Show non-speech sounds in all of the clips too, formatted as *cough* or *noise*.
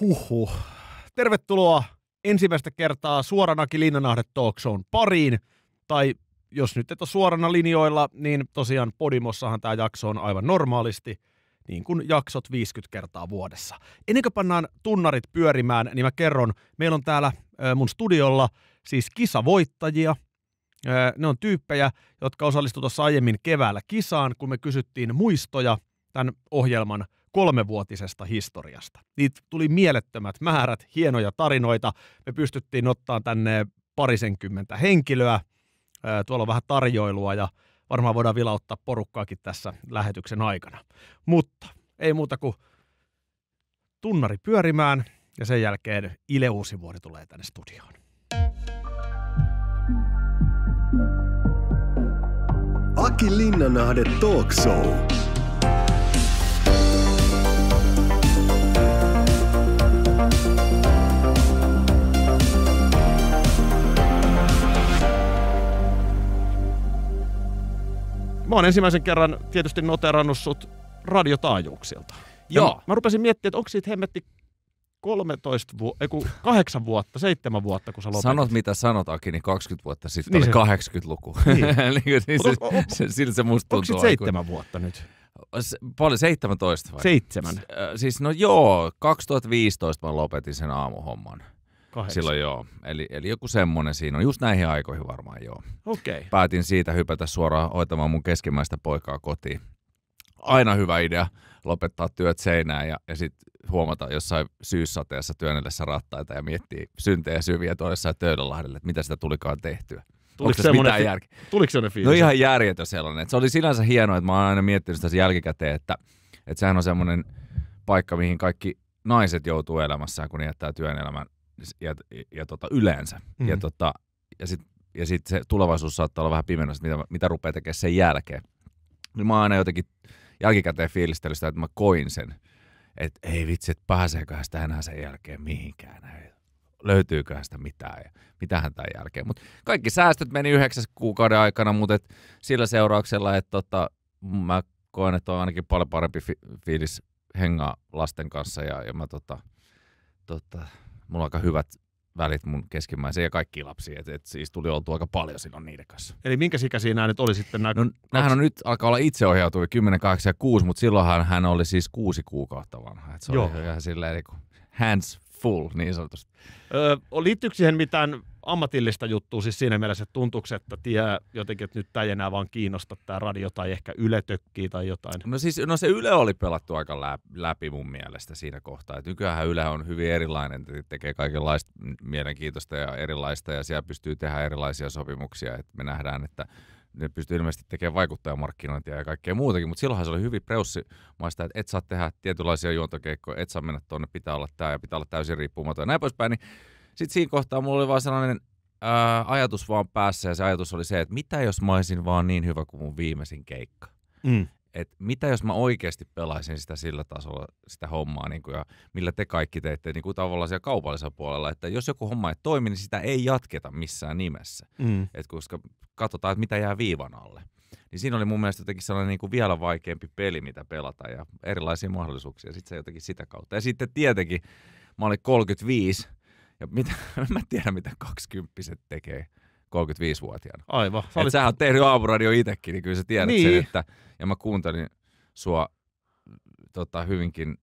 Huhhuh. Tervetuloa ensimmäistä kertaa suoranakin Linnanahde Talk Shown pariin. Tai jos nyt et ole suorana linjoilla, niin tosiaan Podimossahan tämä jakso on aivan normaalisti, niin kuin jaksot 50 kertaa vuodessa. Ennen kuin pannaan tunnarit pyörimään, niin mä kerron, meillä on täällä mun studiolla siis kisavoittajia. Ne on tyyppejä, jotka osallistuivat tuossa aiemmin keväällä kisaan, kun me kysyttiin muistoja tämän ohjelman – kolmevuotisesta historiasta. Niitä tuli mielettömät määrät, hienoja tarinoita. Me pystyttiin ottaa tänne parisenkymmentä henkilöä. Tuolla on vähän tarjoilua ja varmaan voidaan vilauttaa porukkaakin tässä lähetyksen aikana. Mutta ei muuta kuin tunnari pyörimään ja sen jälkeen Ile Uusivuori tulee tänne studioon. Aki Linnanahde Talk Show. Mä oon ensimmäisen kerran tietysti noterannut sut radiotaajuuksilta. Joo. Ja mä, mä rupesin miettimään, että onko siitä hemmetti 13 vu- ei 8 vuotta, 7 vuotta, kun sä lopetit. Sanot mitä sanot, Aki, niin 20 vuotta sitten niin oli 80-luku. Niin. *laughs* niin, niin se, on, se, se musta tuntuu. Onko 7 vuotta nyt? Se, paljon, 17 vai? 7. S- äh, Siis no joo, 2015 mä lopetin sen aamuhomman. Kahdeksan. Silloin joo. Eli, eli joku semmoinen siinä on. Just näihin aikoihin varmaan joo. Okay. Päätin siitä hypätä suoraan hoitamaan mun keskimmäistä poikaa kotiin. Aina hyvä idea lopettaa työt seinään ja, ja sitten huomata jossain syyssateessa työnnellessä rattaita ja miettiä syntejä syviä tuossa Töölönlahdelle, että mitä sitä tulikaan tehtyä. Tuliko semmoinen, fi- järke- tuliko semmoinen fiilis? No ihan järjetön sellainen. se oli sinänsä hienoa, että mä oon aina miettinyt sitä jälkikäteen, että, että sehän on semmoinen paikka, mihin kaikki naiset joutuu elämässään, kun jättää työn elämän ja, ja, tota, yleensä. Mm-hmm. Ja, mhm. tota, ja sitten ja sit se tulevaisuus saattaa olla vähän pimeänä, mitä, mitä rupeaa tekemään sen jälkeen. Niin mä oon aina jotenkin jälkikäteen fiilistellyt sitä, että mä koin sen, että ei vitsi, että pääseeköhän sitä enää sen jälkeen mihinkään. Ei, löytyyköhän sitä mitään ja mitähän tämän jälkeen. Mut kaikki säästöt meni yhdeksäs kuukauden aikana, mutta et sillä seurauksella, että tota, mä koen, että on ainakin paljon parempi fi- fiilis hengaa lasten kanssa ja, ja mä tota, tota, mulla on aika hyvät välit mun keskimmäisen ja kaikki lapsi, että et siis tuli oltu aika paljon silloin niiden kanssa. Eli minkä ikäisiä nämä nyt oli sitten? Nämä... No, nämähän on nyt alkaa olla itseohjautuvia 10, 8 ja 6, mutta silloinhan hän oli siis kuusi kuukautta vanha. Et se Joo. oli ihan silleen niin kuin hands full niin sanotusti. Öö, liittyykö siihen mitään ammatillista juttua siis siinä mielessä, että tuntuuko, että tie jotenkin, että nyt tämä ei enää vaan kiinnosta tämä radio tai ehkä Yle tökkii tai jotain? No siis no se Yle oli pelattu aika läpi mun mielestä siinä kohtaa. Et nykyäänhän Yle on hyvin erilainen, että tekee kaikenlaista mielenkiintoista ja erilaista ja siellä pystyy tehdä erilaisia sopimuksia. Et me nähdään, että ne pystyy ilmeisesti tekemään vaikuttajamarkkinointia ja kaikkea muutakin, mutta silloinhan se oli hyvin preussimaista, että et saa tehdä tietynlaisia juontokeikkoja, et saa mennä tuonne, pitää olla tämä ja pitää olla täysin riippumaton ja näin poispäin, niin sitten siinä kohtaa mulla oli vaan sellainen ää, äh, ajatus vaan päässä ja se ajatus oli se, että mitä jos mä olisin vaan niin hyvä kuin mun viimeisin keikka. Mm. Et mitä jos mä oikeasti pelaisin sitä sillä tasolla, sitä hommaa, niin kuin, ja millä te kaikki teette niin kuin tavallaan siellä kaupallisella puolella, että jos joku homma ei toimi, niin sitä ei jatketa missään nimessä, mm. Et koska katsotaan, että mitä jää viivan alle. Niin siinä oli mun mielestä jotenkin sellainen niin kuin vielä vaikeampi peli, mitä pelata, ja erilaisia mahdollisuuksia, sitten se jotenkin sitä kautta. Ja sitten tietenkin, mä olin 35, ja mitä, *laughs* en mä tiedä, mitä kaksikymppiset tekee 35-vuotiaana. Aivan. Sä, olit... sähän oot tehnyt aamuradio itsekin, niin kyllä sä tiedät niin. sen, että... Ja mä kuuntelin sua tota, hyvinkin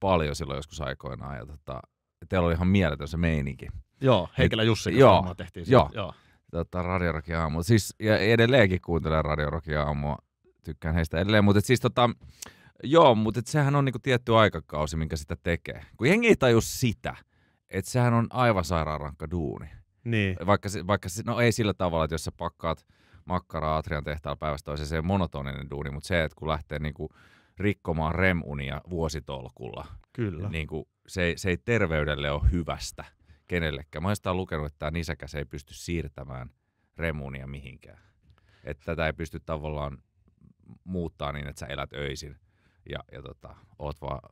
paljon silloin joskus aikoinaan. Ja tota, teillä oli ihan mieletön se meininki. Joo, Heikelä Jussi, joo, tehtiin joo. joo. Tota, radiorakia aamu. Siis, ja edelleenkin kuuntelen radiorakia aamua. Tykkään heistä edelleen. Mutta siis tota, joo, mutta sehän on niinku tietty aikakausi, minkä sitä tekee. Kun jengi ei tajua sitä, että sehän on aivan sairaan rankka duuni. Niin. Vaikka, se, vaikka se, no ei sillä tavalla, että jos sä pakkaat makkaraa Atrian tehtaalla päivästä toiseen, se on monotoninen duuni, mutta se, että kun lähtee niinku rikkomaan remunia vuositolkulla, Kyllä. Niin kuin, se, se ei terveydelle ole hyvästä kenellekään. Mä oon lukenut, että tämä nisäkäs ei pysty siirtämään remunia mihinkään. Että tätä ei pysty tavallaan muuttaa niin, että sä elät öisin ja, ja tota, oot vaan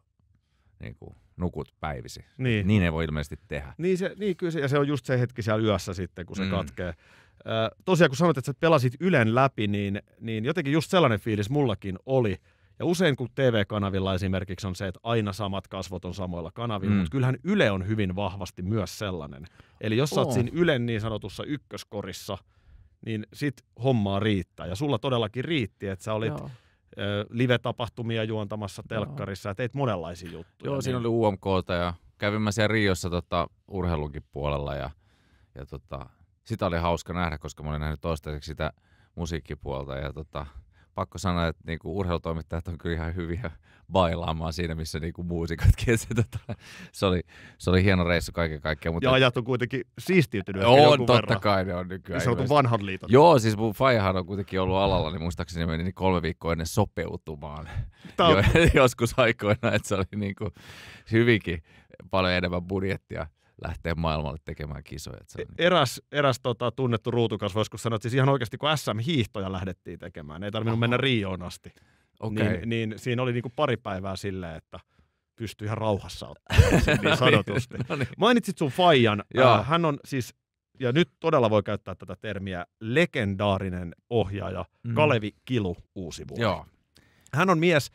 niin kuin, nukut päivisi. Niin. niin ei voi ilmeisesti tehdä. Niin, se, niin kyllä se, ja se on just se hetki siellä yössä sitten, kun se mm. katkee. Ö, tosiaan kun sanoit, että sä pelasit Ylen läpi, niin, niin jotenkin just sellainen fiilis mullakin oli. Ja usein kun TV-kanavilla esimerkiksi on se, että aina samat kasvot on samoilla kanavilla, mm. mutta kyllähän Yle on hyvin vahvasti myös sellainen. Eli jos sä oot oh. siinä Ylen niin sanotussa ykköskorissa, niin sit hommaa riittää. Ja sulla todellakin riitti, että sä olit... Joo live-tapahtumia juontamassa telkkarissa, no. teit monenlaisia juttuja. Joo, niin. siinä oli UMK ja kävin mä siellä Riossa tota, urheilunkin puolella ja, ja tota, sitä oli hauska nähdä, koska mä olin nähnyt toistaiseksi sitä musiikkipuolta ja tota, pakko sanoa, että niinku urheilutoimittajat on kyllä ihan hyviä bailaamaan siinä, missä niinku muusikatkin. Se, tota, se, oli, se oli hieno reissu kaiken kaikkiaan. Mutta... Ja ajat on kuitenkin siistiytynyt. Joo, on, totta verran. kai ne on nykyään. Se on vanhan liiton. Joo, siis mun Faihan on kuitenkin ollut alalla, niin muistaakseni meni niin kolme viikkoa ennen sopeutumaan. *laughs* Tämä joskus aikoina, että se oli niinku hyvinkin paljon enemmän budjettia lähteä maailmalle tekemään kisoja. Se on e- niinku- Eräs, eräs tota, tunnettu ruutukas voisiko sanoa, että siis ihan oikeasti kun SM-hiihtoja lähdettiin tekemään, ei tarvinnut mennä Rioon asti. Okay. Niin, niin siinä oli niinku pari päivää silleen, että pystyi ihan rauhassa *laughs* ottamaan niin, no niin sanotusti. no niin. Mainitsit sun Fajan. Äh, Hän on siis, ja nyt todella voi käyttää tätä termiä, legendaarinen ohjaaja mm. Kalevi Kilu Uusivuori. Joo. Hän on mies,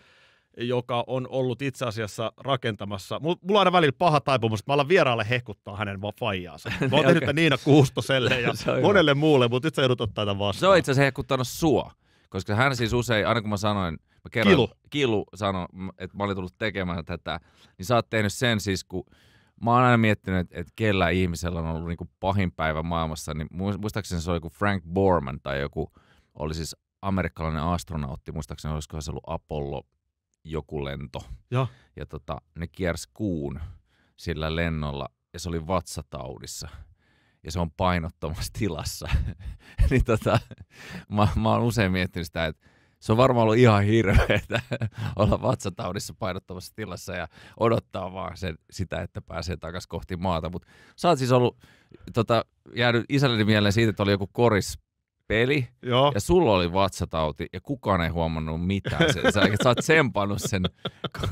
joka on ollut itse asiassa rakentamassa. Mulla on aina välillä paha taipumus, että mä alan vieraalle hehkuttaa hänen faijaansa. *laughs* Mä oon niin, tehnyt Niina Kuustoselle *laughs* ja monelle hyvä. muulle, mutta sä joudut ottaa tämän vastaan. Se on itse asiassa hehkuttanut sua, koska hän siis usein, aina kun mä sanoin, mä kerran, Kilu. Kilu sanoi, että mä olin tullut tekemään tätä, niin sä oot tehnyt sen siis, kun mä oon aina miettinyt, että, että kellä ihmisellä on ollut niinku pahin päivä maailmassa, niin muistaakseni se oli joku Frank Borman tai joku, oli siis amerikkalainen astronautti, muistaakseni olisiko se ollut Apollo joku lento. Ja, ja tota, ne kiersi kuun sillä lennolla ja se oli vatsataudissa ja se on painottomassa tilassa. *laughs* niin tota, mä, mä oon usein miettinyt sitä, että se on varmaan ollut ihan hirveetä *laughs* olla vatsataudissa painottomassa tilassa ja odottaa vaan sen, sitä, että pääsee takaisin kohti maata. Mutta sä oot siis ollut, tota, jäänyt isälleni mieleen siitä, että oli joku koris peli, Joo. ja sulla oli vatsatauti, ja kukaan ei huomannut mitään. Sä, sä, sä oot tsempannut sen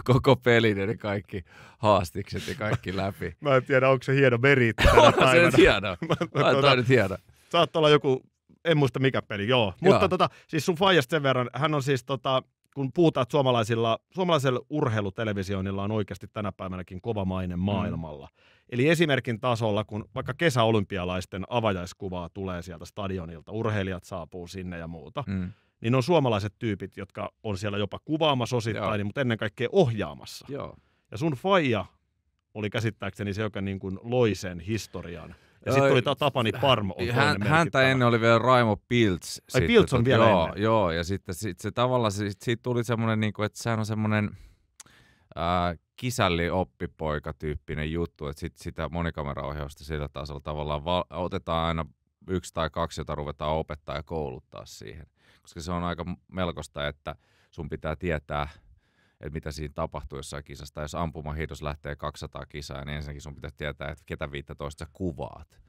koko pelin, ja kaikki haastikset ja kaikki läpi. Mä en tiedä, onko se hieno meriitti tänä se hieno. *laughs* mä, mä, mä, tuota, nyt hieno. Saattaa olla joku, en muista mikä peli, joo. joo. Mutta tota, siis sun faijasta sen verran, hän on siis tota, kun puhutaan, että suomalaisilla, suomalaisella urheilutelevisioinnilla on oikeasti tänä päivänäkin kova maine mm. maailmalla. Mm. Eli esimerkin tasolla, kun vaikka kesäolympialaisten avajaiskuvaa tulee sieltä stadionilta, urheilijat saapuu sinne ja muuta, mm. niin on suomalaiset tyypit, jotka on siellä jopa kuvaamassa osittain, Joo. mutta ennen kaikkea ohjaamassa. Joo. Ja sun faija oli käsittääkseni se, joka niin kuin loi sen historian – ja sitten tuli Tapani Parmo. On hän, häntä ennen oli vielä Raimo Pilts. Ai sitten, Pilts on vielä joo, ennen. Joo, ja sitten sit se tavallaan, sit, siitä tuli semmoinen, niin kuin, että sehän on semmoinen kisälli-oppipoika-tyyppinen juttu, että sit, sitä monikameraohjausta sillä tasolla tavallaan val- otetaan aina yksi tai kaksi, jota ruvetaan opettaa ja kouluttaa siihen. Koska se on aika melkoista, että sun pitää tietää – että mitä siinä tapahtuu jossain kisassa. jos ampumahiidos lähtee 200 kisaa, niin ensinnäkin sun pitäisi tietää, että ketä 15 sä kuvaat.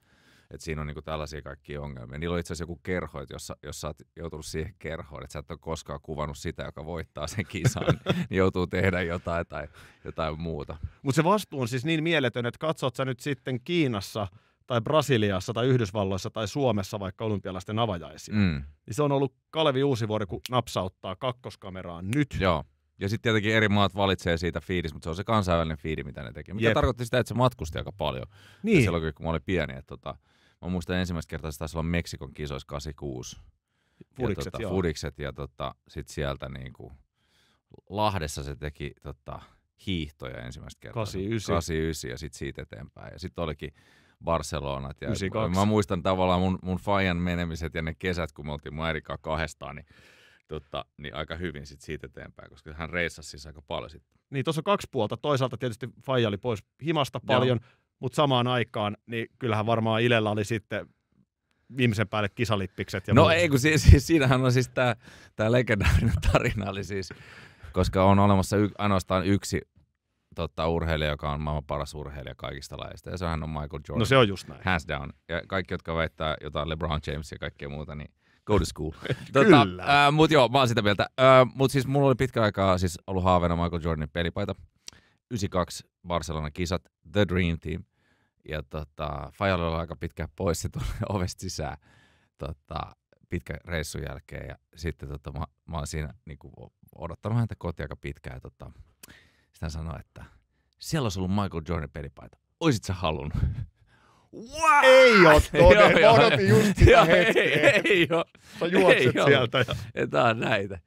Et siinä on niinku tällaisia kaikkia ongelmia. Niillä on itse asiassa joku kerho, että jos, jos sä oot joutunut siihen kerhoon, että sä et ole koskaan kuvannut sitä, joka voittaa sen kisan, *laughs* niin joutuu tehdä jotain tai jotain muuta. Mutta se vastuu on siis niin mieletön, että katsot sä nyt sitten Kiinassa tai Brasiliassa tai Yhdysvalloissa tai Suomessa vaikka olympialaisten avajaisia. Mm. Niin se on ollut Kalevi Uusivuori, kun napsauttaa kakkoskameraan nyt. Joo ja sitten tietenkin eri maat valitsee siitä fiidis, mutta se on se kansainvälinen fiidi, mitä ne teki. Mikä Jep. tarkoitti sitä, että se matkusti aika paljon. Niin. Ja silloin kun mä olin pieni, että tota, mä muistan ensimmäistä kertaa, se taisi olla Meksikon kisoissa 86. Fudikset, ja, tota, joo. Fudikset ja tota, sitten sieltä niin kuin, Lahdessa se teki tota, hiihtoja ensimmäistä kertaa. 89. 89 ja sitten siitä eteenpäin. Ja sitten olikin Barcelonat. Ja 92. mä muistan tavallaan mun, mun Fajan menemiset ja ne kesät, kun me oltiin mun kahdestaan, niin tota, niin aika hyvin sit siitä eteenpäin, koska hän reissasi siis aika paljon sitten. Niin, tuossa on kaksi puolta. Toisaalta tietysti Faija oli pois himasta paljon, Joo. mutta samaan aikaan, niin kyllähän varmaan Ilellä oli sitten viimeisen päälle kisalippikset. Ja no muu. ei, kun siis, siis, siinähän on siis tämä tää legendaarinen *laughs* tarina, oli siis, koska on olemassa y, ainoastaan yksi tota, urheilija, joka on maailman paras urheilija kaikista lajeista, ja sehän on Michael no Jordan. No se on just näin. Hands down. Ja kaikki, jotka väittää jotain LeBron James ja kaikkea muuta, niin go to school. *laughs* Tota, äh, mut joo, mä oon sitä mieltä. Äh, mut siis mulla oli pitkä aikaa siis ollut haaveena Michael Jordanin pelipaita. 92 barcelona kisat, The Dream Team. Ja tota, Fajalla oli aika pitkä pois, se tuli *laughs* ovesta sisään tota, pitkä reissun jälkeen. Ja sitten tota, mä, mä oon siinä niinku, odottanut häntä kotia aika pitkään. Ja tota, sitten hän sanoi, että siellä olisi ollut Michael Jordanin pelipaita. Oisit sä halunnut? *laughs* Wow! Ei ole *laughs* todella. Joo, Mä odotin just sitä hetkeä. Ei, ei ole. Sä juokset ei sieltä. Ja... Tää on näitä.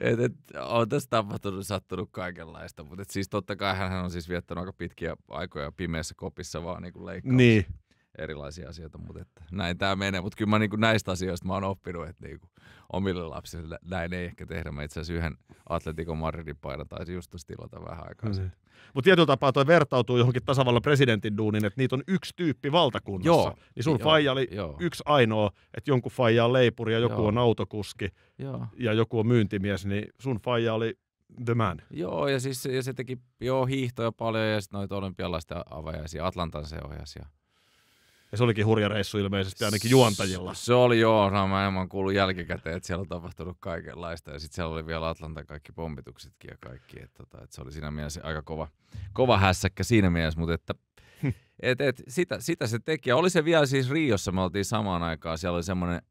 Et, et, on tässä tapahtunut, sattunut kaikenlaista, mutta siis totta kai hän on siis viettänyt aika pitkiä aikoja pimeässä kopissa vaan niinku niin leikkaus. Niin erilaisia asioita, mutta että näin tämä menee. Mutta kyllä mä niin näistä asioista mä oon oppinut, että niin omille lapsille näin ei ehkä tehdä. Mä itse asiassa yhden Atletico Madridin paidan taisin just tilata vähän aikaa mm. sitten. Mutta tietyllä tapaa toi vertautuu johonkin tasavallan presidentin duuniin, että niitä on yksi tyyppi valtakunnassa. Joo. Niin sun faija oli joo. yksi ainoa, että jonkun faija on leipuri ja joku joo. on autokuski joo. ja joku on myyntimies, niin sun faija oli The Man. Joo, ja siis ja se teki joo, hiihtoja paljon ja sitten noita olympialaisten avajaisia, Atlantan se ohjasi ja ja se olikin hurja reissu ilmeisesti ainakin juontajilla. Se oli joo, no, mä en kuullut jälkikäteen, että siellä on tapahtunut kaikenlaista. Ja sitten siellä oli vielä Atlanta kaikki pommituksetkin ja kaikki. Että, tota, että se oli siinä mielessä aika kova, kova hässäkkä siinä mielessä, mutta että hm. et, et, sitä, sitä se teki. Ja oli se vielä siis Riossa, me oltiin samaan aikaan, siellä oli semmoinen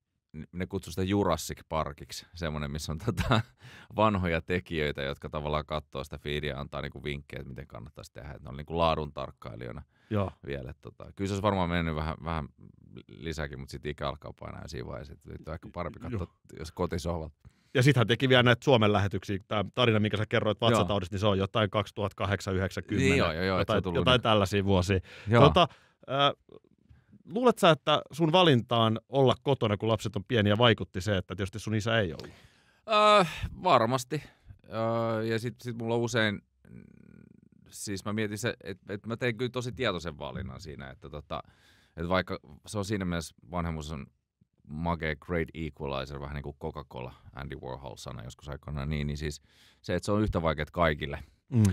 ne kutsui sitä Jurassic Parkiksi, semmoinen, missä on tota *laughs* vanhoja tekijöitä, jotka tavallaan katsoo sitä fiidiä ja antaa niinku vinkkejä, että miten kannattaisi tehdä. Et ne on niinku laadun tarkkailijoina. Joo. vielä. Että, tota, kyllä se olisi varmaan mennyt vähän, vähän lisääkin, mutta sitten ikä alkaa painaa ja siinä vaiheessa, että on ehkä parempi katsoa, jos kotisohvat. Ja sitten hän teki vielä näitä Suomen lähetyksiä. Tämä tarina, minkä sä kerroit vatsataudista, niin se on jotain 2008-90, niin joo, joo, joo, jotain, jotain nyt. tällaisia vuosia. Tota, äh, luulet sä, että sun valintaan olla kotona, kun lapset on pieniä, vaikutti se, että tietysti sun isä ei ollut? Äh, varmasti. Äh, ja sitten sit mulla usein siis mä mietin se, että et mä tein kyllä tosi tietoisen valinnan siinä, että tota, et vaikka se on siinä mielessä vanhemmuus on magee great equalizer, vähän niin kuin Coca-Cola, Andy Warhol sana joskus aikoinaan niin, niin siis se, että se on yhtä vaikeaa kaikille. Mm.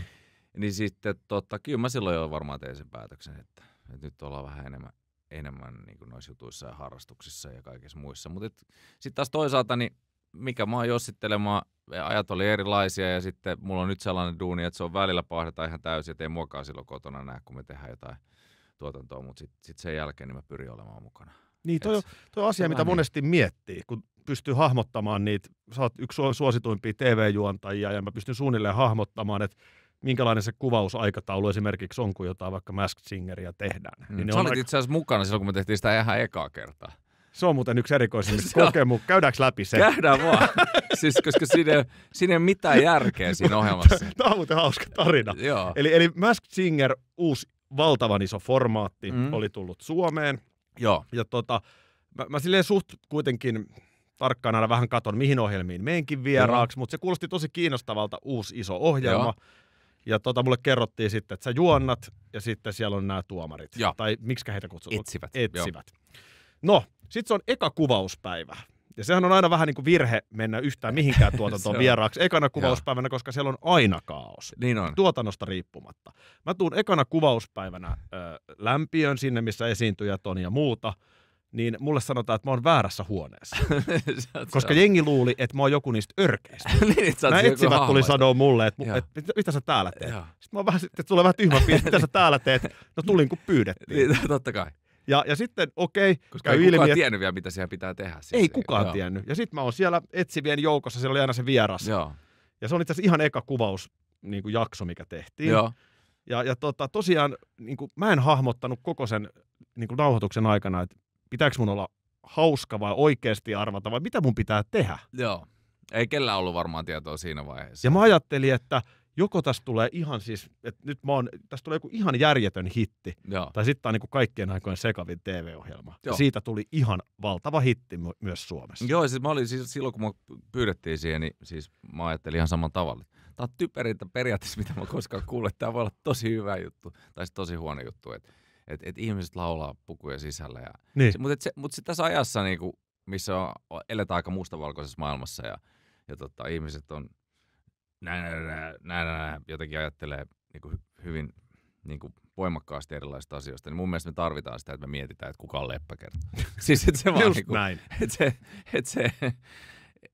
Niin sitten tota, kyllä mä silloin jo varmaan tein sen päätöksen, että, että nyt ollaan vähän enemmän, enemmän niin kuin noissa jutuissa ja harrastuksissa ja kaikissa muissa. Mutta sitten taas toisaalta, niin mikä mä oon jossittelemaan, ajat oli erilaisia ja sitten mulla on nyt sellainen duuni, että se on välillä pahdetaan ihan täysin, että ei muakaan silloin kotona näe, kun me tehdään jotain tuotantoa, mutta sitten sit sen jälkeen niin mä pyrin olemaan mukana. Niin, toi, toi asia, mitä niin. monesti miettii, kun pystyy hahmottamaan niitä, sä oot yksi suosituimpia TV-juontajia ja mä pystyn suunnilleen hahmottamaan, että minkälainen se kuvausaikataulu esimerkiksi on, kun jotain vaikka Masked Singeria tehdään. Mm. Niin Sä olit aika... itse asiassa mukana silloin, kun me tehtiin sitä ihan ekaa kertaa. Se on muuten yksi erikoisimmista kokemus. Käydäänkö läpi se? Käydään vaan. *laughs* siis, koska siinä, siinä ei ole mitään järkeä siinä ohjelmassa. *laughs* Tämä on muuten hauska tarina. Joo. Eli, eli Masked Singer, uusi valtavan iso formaatti, mm. oli tullut Suomeen. Joo. Ja tota, mä, mä silleen suht kuitenkin tarkkaan aina vähän katon, mihin ohjelmiin menkin vieraaksi, mutta se kuulosti tosi kiinnostavalta uusi iso ohjelma. Joo. Ja tota, mulle kerrottiin sitten, että sä juonnat ja sitten siellä on nämä tuomarit. Joo. Tai miksi heitä kutsutaan? Etsivät. Etsivät. Joo. No, sitten se on eka kuvauspäivä. Ja sehän on aina vähän niin kuin virhe mennä yhtään mihinkään *laughs* tuotantoon vieraaksi ekana kuvauspäivänä, koska siellä on aina kaos. Niin on. Tuotannosta riippumatta. Mä tuun ekana kuvauspäivänä ö, lämpiön sinne, missä esiintyjät on ja muuta niin mulle sanotaan, että mä oon väärässä huoneessa. *laughs* Koska jengi luuli, että mä oon joku niistä örkeistä. *laughs* niin, Nämä etsivät tuli sanoa mulle, että, et, mit, mitä sä täällä teet. Sitten mä oon vähän, että tulee vähän tyhmä fiilis, mitä sä täällä teet. No tulin kun pyydettiin. niin, totta kai. Ja, ja sitten, okei. Okay, Koska ei kukaan ilmi, tiennyt vielä, mitä siellä pitää tehdä. Siis. Ei kukaan Joo. tiennyt. Ja sitten mä oon siellä etsivien joukossa, siellä oli aina se vieras. Joo. Ja se on itse asiassa ihan eka kuvaus, niin kuin jakso, mikä tehtiin. Joo. Ja, ja tota, tosiaan niin kuin, mä en hahmottanut koko sen niin kuin nauhoituksen aikana, että pitääkö mun olla hauska vai oikeasti arvata vai mitä mun pitää tehdä. Joo. Ei kellään ollut varmaan tietoa siinä vaiheessa. Ja mä ajattelin, että – joko tässä tulee ihan siis, että nyt mä oon, tässä tulee joku ihan järjetön hitti, Joo. tai sitten tämä on niin kuin kaikkien aikojen sekavin TV-ohjelma. Joo. Siitä tuli ihan valtava hitti my- myös Suomessa. Joo, siis mä olin siis silloin, kun mä pyydettiin siihen, niin siis mä ajattelin ihan saman tavalla. Tämä on typerintä periaatteessa, mitä mä koskaan kuullut. Tämä voi olla tosi hyvä juttu, tai tosi huono juttu, että et, et ihmiset laulaa pukuja sisällä. Ja, niin. Mutta mut sitten tässä ajassa, niin kuin, missä on, eletään aika mustavalkoisessa maailmassa ja, ja tota, ihmiset on – näin, näin, näin, näin, näin jotenkin ajattelee niin kuin hyvin niin kuin voimakkaasti erilaisista asioista, niin mun mielestä me tarvitaan sitä, että me mietitään, että kuka on leppäkerta. *laughs* siis että se vaan Just niin kuin, näin. Että se, että se,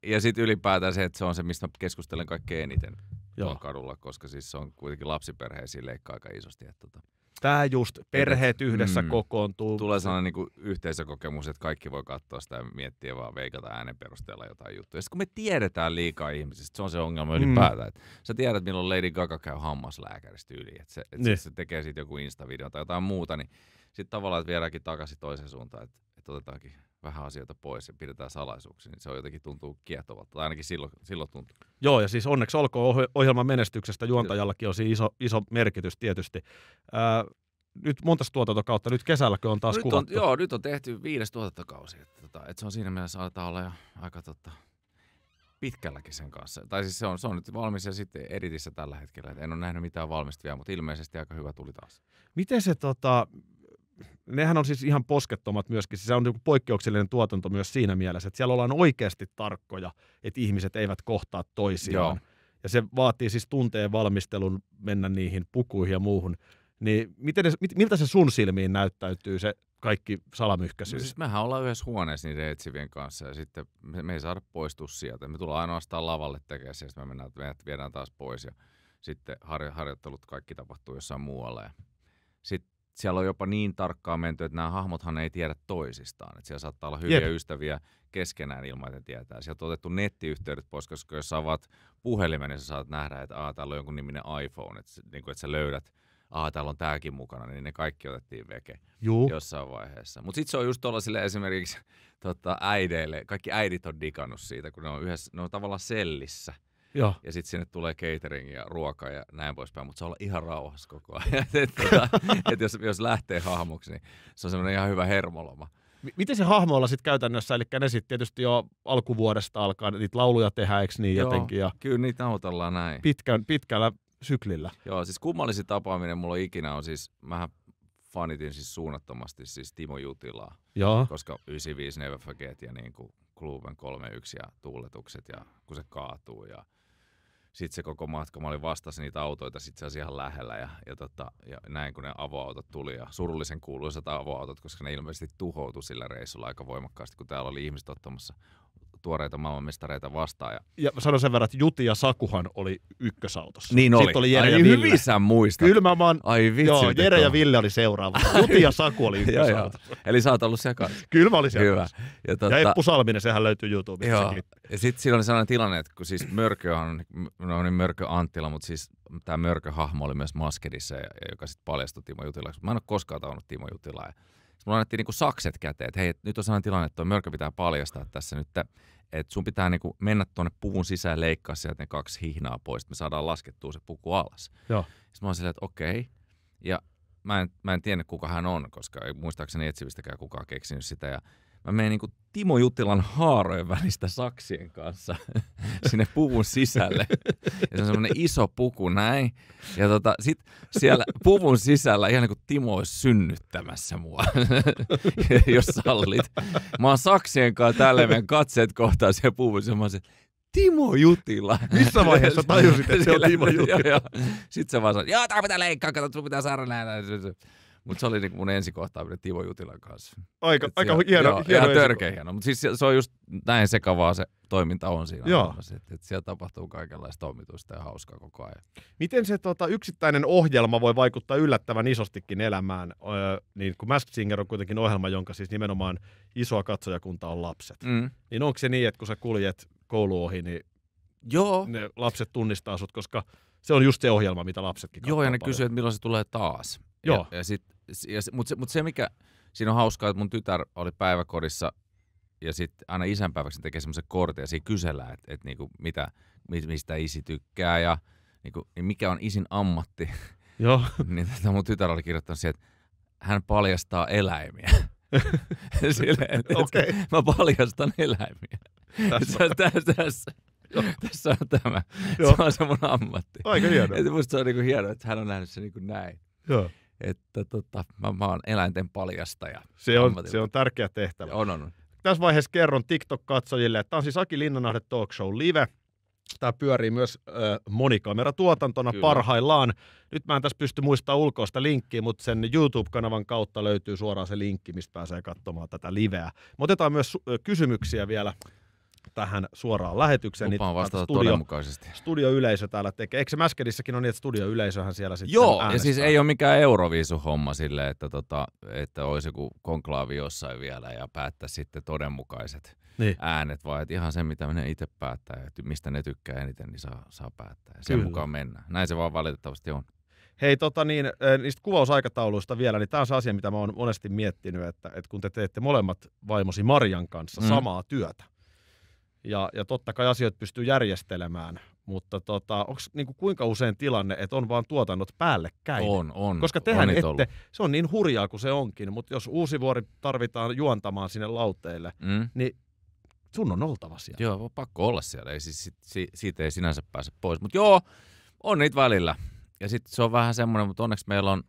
ja sitten ylipäätään se, että se on se, mistä keskustelen kaikkein eniten Joo. kadulla, koska siis se on kuitenkin lapsiperheisiin leikkaa aika isosti. Että tota. Tämä just, perheet yhdessä mm. kokoontuu. Tulee sellainen niin kuin yhteisökokemus, että kaikki voi katsoa sitä ja miettiä vaan veikata äänen perusteella jotain juttuja. Sitten kun me tiedetään liikaa ihmisistä, se on se ongelma mm. ylipäätään. Että Sä tiedät, milloin Lady Gaga käy hammaslääkäristä yli, että se, että niin. se tekee siitä joku insta tai jotain muuta, niin sitten tavallaan että vieläkin takaisin toiseen suuntaan, että, että otetaankin vähän asioita pois ja pidetään salaisuuksia, niin se on jotenkin tuntuu kiehtovalta, tai ainakin silloin, silloin tuntuu. Joo, ja siis onneksi olkoon ohjelman menestyksestä juontajallakin on iso, iso merkitys tietysti. Ää, nyt monta tuotantokautta, nyt kesälläkö on taas no, nyt on, Joo, nyt on tehty viides tuotantokausi, että, tota, että se on siinä mielessä aletaan olla jo aika totta pitkälläkin sen kanssa. Tai siis se on, se on nyt valmis ja sitten editissä tällä hetkellä. Et en ole nähnyt mitään valmista vielä, mutta ilmeisesti aika hyvä tuli taas. Miten se tota, nehän on siis ihan poskettomat myöskin. Se on niin poikkeuksellinen tuotanto myös siinä mielessä, että siellä ollaan oikeasti tarkkoja, että ihmiset eivät kohtaa toisiaan. Joo. Ja se vaatii siis tunteen valmistelun mennä niihin pukuihin ja muuhun. Niin miten, miltä se sun silmiin näyttäytyy se kaikki salamyhkäisyys? No siis mehän ollaan yhdessä huoneessa niiden etsivien kanssa ja sitten me, me ei saada poistua sieltä. Me tullaan ainoastaan lavalle tekemään se ja sitten me mennään, meidät viedään taas pois ja sitten harjoittelut kaikki tapahtuu jossain muualla. Ja sitten siellä on jopa niin tarkkaan menty, että nämä hahmothan ei tiedä toisistaan. Että siellä saattaa olla hyviä Jep. ystäviä keskenään ilman, että tietää. Sieltä on otettu nettiyhteydet pois, koska jos avaat puhelimen, niin sä saat nähdä, että Aa, täällä on jonkun niminen iPhone, että, niin kuin, että sä löydät Aa, täällä on tämäkin mukana, niin ne kaikki otettiin veke Juu. jossain vaiheessa. Mutta sitten se on just sille esimerkiksi tota, äideille, kaikki äidit on digannut siitä, kun ne on, yhdessä, ne on tavallaan sellissä – Joo. ja sitten sinne tulee catering ja ruoka ja näin poispäin, mutta se olla ihan rauhassa koko ajan. *laughs* et, tota, et jos, jos lähtee hahmoksi, niin se on semmoinen ihan hyvä hermoloma. Miten se hahmoilla sitten käytännössä, eli ne sitten tietysti jo alkuvuodesta alkaa, niitä lauluja tehdään, eikö niin Joo, jotenkin? Ja kyllä niitä nautellaan näin. Pitkän, pitkällä syklillä. Joo, siis kummallisin tapaaminen mulla ikinä on siis, mähän fanitin siis suunnattomasti siis Timo Jutilaa. Joo. Koska 95 Never Forget ja niin kuin Kluben 31 ja tuuletukset ja kun se kaatuu ja sitten se koko matka, mä olin vastassa niitä autoita se oli ihan lähellä ja, ja, tota, ja näin kun ne avoautot tuli ja surullisen kuuluisat avoautot, koska ne ilmeisesti tuhoutui sillä reissulla aika voimakkaasti, kun täällä oli ihmiset ottamassa tuoreita maailmanmestareita vastaan. Ja, ja sanon sen verran, että Juti ja Sakuhan oli ykkösautossa. Niin oli. Sitten oli Jere Ai, ja Ville. hyvissä muista. Kyllä mä vaan, Ai vitsi, joo, Jere ja Ville oli seuraava. Juti ja Saku oli ykkösautossa. *laughs* joo, joo. Eli sä oot ollut siellä kanssa. Kyllä mä olin siellä Hyvä. Ja, tota, ja Eppu Salminen, sehän löytyy YouTubesta. Joo. Ja sitten siinä oli sellainen tilanne, että kun siis Mörkö on, no niin Mörkö Anttila, mutta siis tämä Mörkö-hahmo oli myös Maskedissa, joka sitten paljastui Timo Jutilaksi. Mä en ole koskaan tavannut Timo Jutilaa mulla annettiin niinku sakset käteen, että hei, nyt on sellainen tilanne, että tuo mörkö pitää paljastaa tässä nyt, että sun pitää niinku mennä tuonne puun sisään, leikkaa sieltä ne kaksi hihnaa pois, että me saadaan laskettua se puku alas. Joo. Sitten mä oon silleen, että okei. Ja mä en, mä en tiennyt, kuka hän on, koska ei muistaakseni etsivistäkään kukaan keksinyt sitä. Ja mä menen niin kuin Timo Jutilan haarojen välistä saksien kanssa *laughs* sinne puvun sisälle. Ja se on semmoinen iso puku näin. Ja tota, sit siellä puvun sisällä ihan niin kuin Timo olisi synnyttämässä mua, *laughs* jos sallit. Mä oon saksien kanssa meidän katseet kohtaan siellä puvun semmoisen, Timo Jutila. Missä vaiheessa tajusit, että se on Timo Jutila? Sitten se vaan sanoi, joo, tämä pitää leikkaa, kato, sun pitää saada näin. Mutta se oli niinku mun ensikohtaaminen Tivo Jutilan kanssa. Aika, Et aika siellä, hieno, joo, hieno. Ihan törkeä hieno, mutta siis se on just näin sekavaa se toiminta on siinä. Joo. Että, et siellä tapahtuu kaikenlaista toimitusta ja hauskaa koko ajan. Miten se tota, yksittäinen ohjelma voi vaikuttaa yllättävän isostikin elämään? Öö, niin kun Mask Singer on kuitenkin ohjelma, jonka siis nimenomaan isoa katsojakunta on lapset. Mm. Niin onko se niin, että kun sä kuljet koulu ohi, niin Joo. ne lapset tunnistaa sut, koska se on just se ohjelma, mitä lapsetkin Joo, ja ne kysyy, että milloin se tulee taas. Joo. Ja, ja sit, ja, mutta se, mut se, mikä siinä on hauskaa, että mun tytär oli päiväkodissa ja sitten aina isänpäiväksi tekee semmoisen kortin ja siinä kysellään, että että niinku, mitä, mistä isi tykkää ja niinku, niin mikä on isin ammatti. Joo. *laughs* niin tätä tota, mun tytär oli kirjoittanut siihen, että hän paljastaa eläimiä. *laughs* Silleen, okay. mä paljastan eläimiä. Tässä. tässä. tässä. *laughs* Tässä on tämä. Joo. Se on se mun ammatti. Aika hieno. Et musta se on niinku hieno, että hän on nähnyt sen niinku näin. Joo. Että tota, mä, mä oon eläinten paljastaja. Se on, se on tärkeä tehtävä. On, on. Tässä vaiheessa kerron TikTok-katsojille, että tämä on siis Aki Linnanahde Talk Show Live. Tämä pyörii myös äh, monikameratuotantona Kyllä. parhaillaan. Nyt mä en tässä pysty muistaa ulkoista linkkiä, mutta sen YouTube-kanavan kautta löytyy suoraan se linkki, mistä pääsee katsomaan tätä liveä. Me otetaan myös äh, kysymyksiä vielä tähän suoraan lähetykseen. Niin Lupaan niin vastata studio, todenmukaisesti. Studioyleisö täällä tekee. Eikö se Mäskedissäkin on niin, että studioyleisöhän siellä sitten Joo, äänestää. ja siis ei ole mikään euroviisuhomma sille, että, tota, että olisi joku konklaavi jossain vielä ja päättää sitten todenmukaiset niin. äänet, vaan että ihan se, mitä ne itse päättää että mistä ne tykkää eniten, niin saa, saa päättää. Ja sen Kyllä. mukaan mennään. Näin se vaan valitettavasti on. Hei, tota niin, eh, niistä kuvausaikatauluista vielä, niin tämä on se asia, mitä mä oon monesti miettinyt, että, että kun te teette molemmat vaimosi Marjan kanssa mm. samaa työtä, ja, ja totta kai asioita pystyy järjestelemään, mutta tota, onko niinku, kuinka usein tilanne, että on vaan tuotannot päällekkäin? On, on. Koska tehän on ette, ollut. se on niin hurjaa kuin se onkin, mutta jos uusi vuori tarvitaan juontamaan sinne lauteille, mm. niin sun on oltava siellä. Joo, on pakko olla siellä, ei, siis, si, si, siitä ei sinänsä pääse pois. Mutta joo, on niitä välillä. Ja sitten se on vähän semmoinen, mutta onneksi meillä on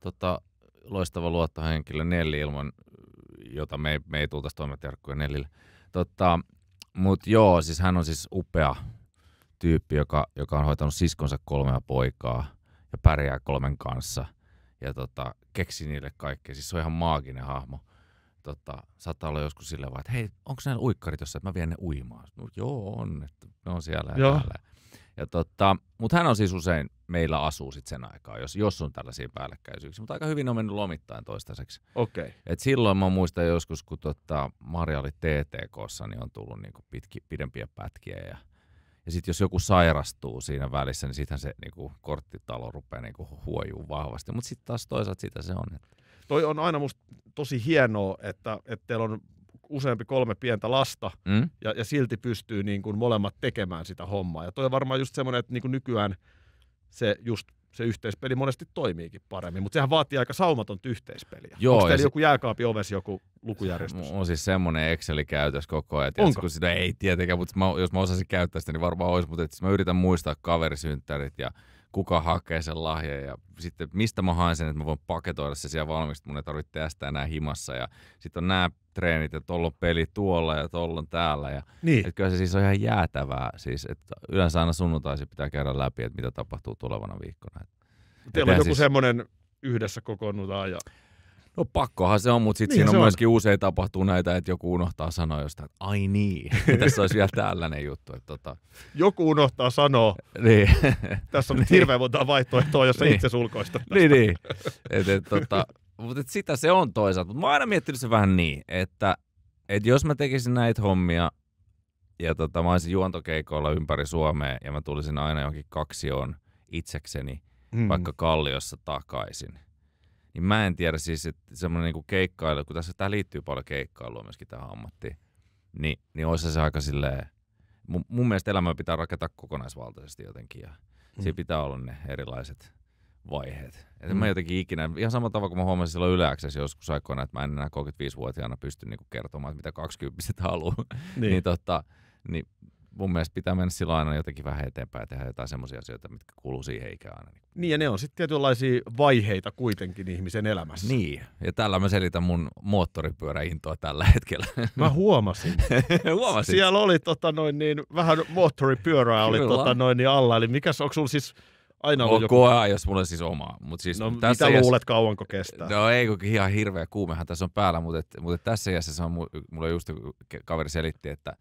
tota, loistava luottohenkilö Nelli ilman, jota me ei, me ei tultaisi tästä toimintajarkkuja Nellille. Tota, mutta joo, siis hän on siis upea tyyppi, joka, joka on hoitanut siskonsa kolmea poikaa ja pärjää kolmen kanssa. Ja tota, keksi niille kaikkea. Siis se on ihan maaginen hahmo. Tota, saattaa olla joskus silleen vaan, että hei, onko näillä uikkarit jossain, että mä vien ne uimaan. No, joo, on, että ne on siellä ja joo. täällä. Ja tota, mutta hän on siis usein meillä asuu sit sen aikaa, jos, jos on tällaisia päällekkäisyyksiä. Mutta aika hyvin on mennyt lomittain toistaiseksi. Okay. Et silloin mä muistan joskus, kun tota Maria oli TTKssa, niin on tullut niinku pitki, pidempiä pätkiä. Ja, ja sitten jos joku sairastuu siinä välissä, niin sittenhän se niinku, korttitalo rupeaa niinku, huojuu vahvasti. Mutta sitten taas toisaalta sitä se on. Että... Toi on aina musta tosi hienoa, että, että teillä on useampi kolme pientä lasta mm. ja, ja silti pystyy niin kuin molemmat tekemään sitä hommaa. Ja toi on varmaan just semmoinen, että niin kuin nykyään se just se yhteispeli monesti toimiikin paremmin, mutta sehän vaatii aika saumatonta yhteispeliä. Joo, Onko se... joku jääkaapi ovesi, joku lukujärjestys? On siis semmoinen Exceli käytös koko ajan. Onko? Kun sitä ei tietenkään, mutta jos mä osasin käyttää sitä, niin varmaan olisi, mutta siis mä yritän muistaa kaverisynttärit ja kuka hakee sen lahjan ja sitten mistä mä haen sen, että mä voin paketoida se siellä valmiiksi, mun ei tarvitse tästä enää himassa ja sitten on nämä treenit ja tuolla on peli tuolla ja tuolla on täällä. Ja, niin. et kyllä se siis on ihan jäätävää. Siis, että yleensä aina sunnuntaisin pitää käydä läpi, että mitä tapahtuu tulevana viikkona. Et, Teillä on joku siis... semmoinen yhdessä kokoonnutaan ja No pakkohan se on, mutta sitten niin, siinä on, on myöskin usein tapahtuu näitä, että joku unohtaa sanoa jostain, ai niin, *laughs* tässä olisi vielä tällainen juttu. Että tota... Joku unohtaa sanoa. *laughs* Niin. Tässä on *laughs* niin. hirveän monta vaihtoehtoa, jos niin. itse sulkoista. Niin, niin. Et, et, tota, mutta sitä se on toisaalta. Mutta mä oon aina miettinyt se vähän niin, että, että jos mä tekisin näitä hommia ja tota, mä olisin juontokeikoilla ympäri Suomea ja mä tulisin aina johonkin kaksioon itsekseni, mm. vaikka Kalliossa takaisin, niin mä en tiedä siis, että semmoinen niinku keikkailu, kun tässä tää liittyy paljon keikkailua myöskin tähän ammattiin, niin, niin olisi se aika silleen, mun, mun mielestä elämä pitää rakentaa kokonaisvaltaisesti jotenkin ja mm. siinä pitää olla ne erilaiset vaiheet. Et mm. mä jotenkin ikinä, ihan sama tavalla kuin mä huomasin silloin yläksessä joskus aikoina, että mä en enää 35-vuotiaana pysty niinku kertomaan, että mitä 20 haluaa. Niin. niin, tota, niin mun mielestä pitää mennä silloin aina jotenkin vähän eteenpäin ja tehdä jotain semmoisia asioita, mitkä kuuluu siihen ikään aina. Niin ja ne on sitten tietynlaisia vaiheita kuitenkin ihmisen elämässä. Niin, ja tällä mä selitän mun moottoripyöräintoa tällä hetkellä. Mä huomasin. *laughs* huomasin. Siellä oli tota noin niin, vähän moottoripyörää oli tota noin niin alla, eli mikäs, onko sulla siis Aina on joku. Koa, jos mulla on siis oma. Mut siis no, tässä mitä luulet, jäs... kauanko kestää? No ei, kun ihan hirveä kuumehan tässä on päällä, mutta, et, mutta tässä iässä se on, mulla just kaveri selitti, että,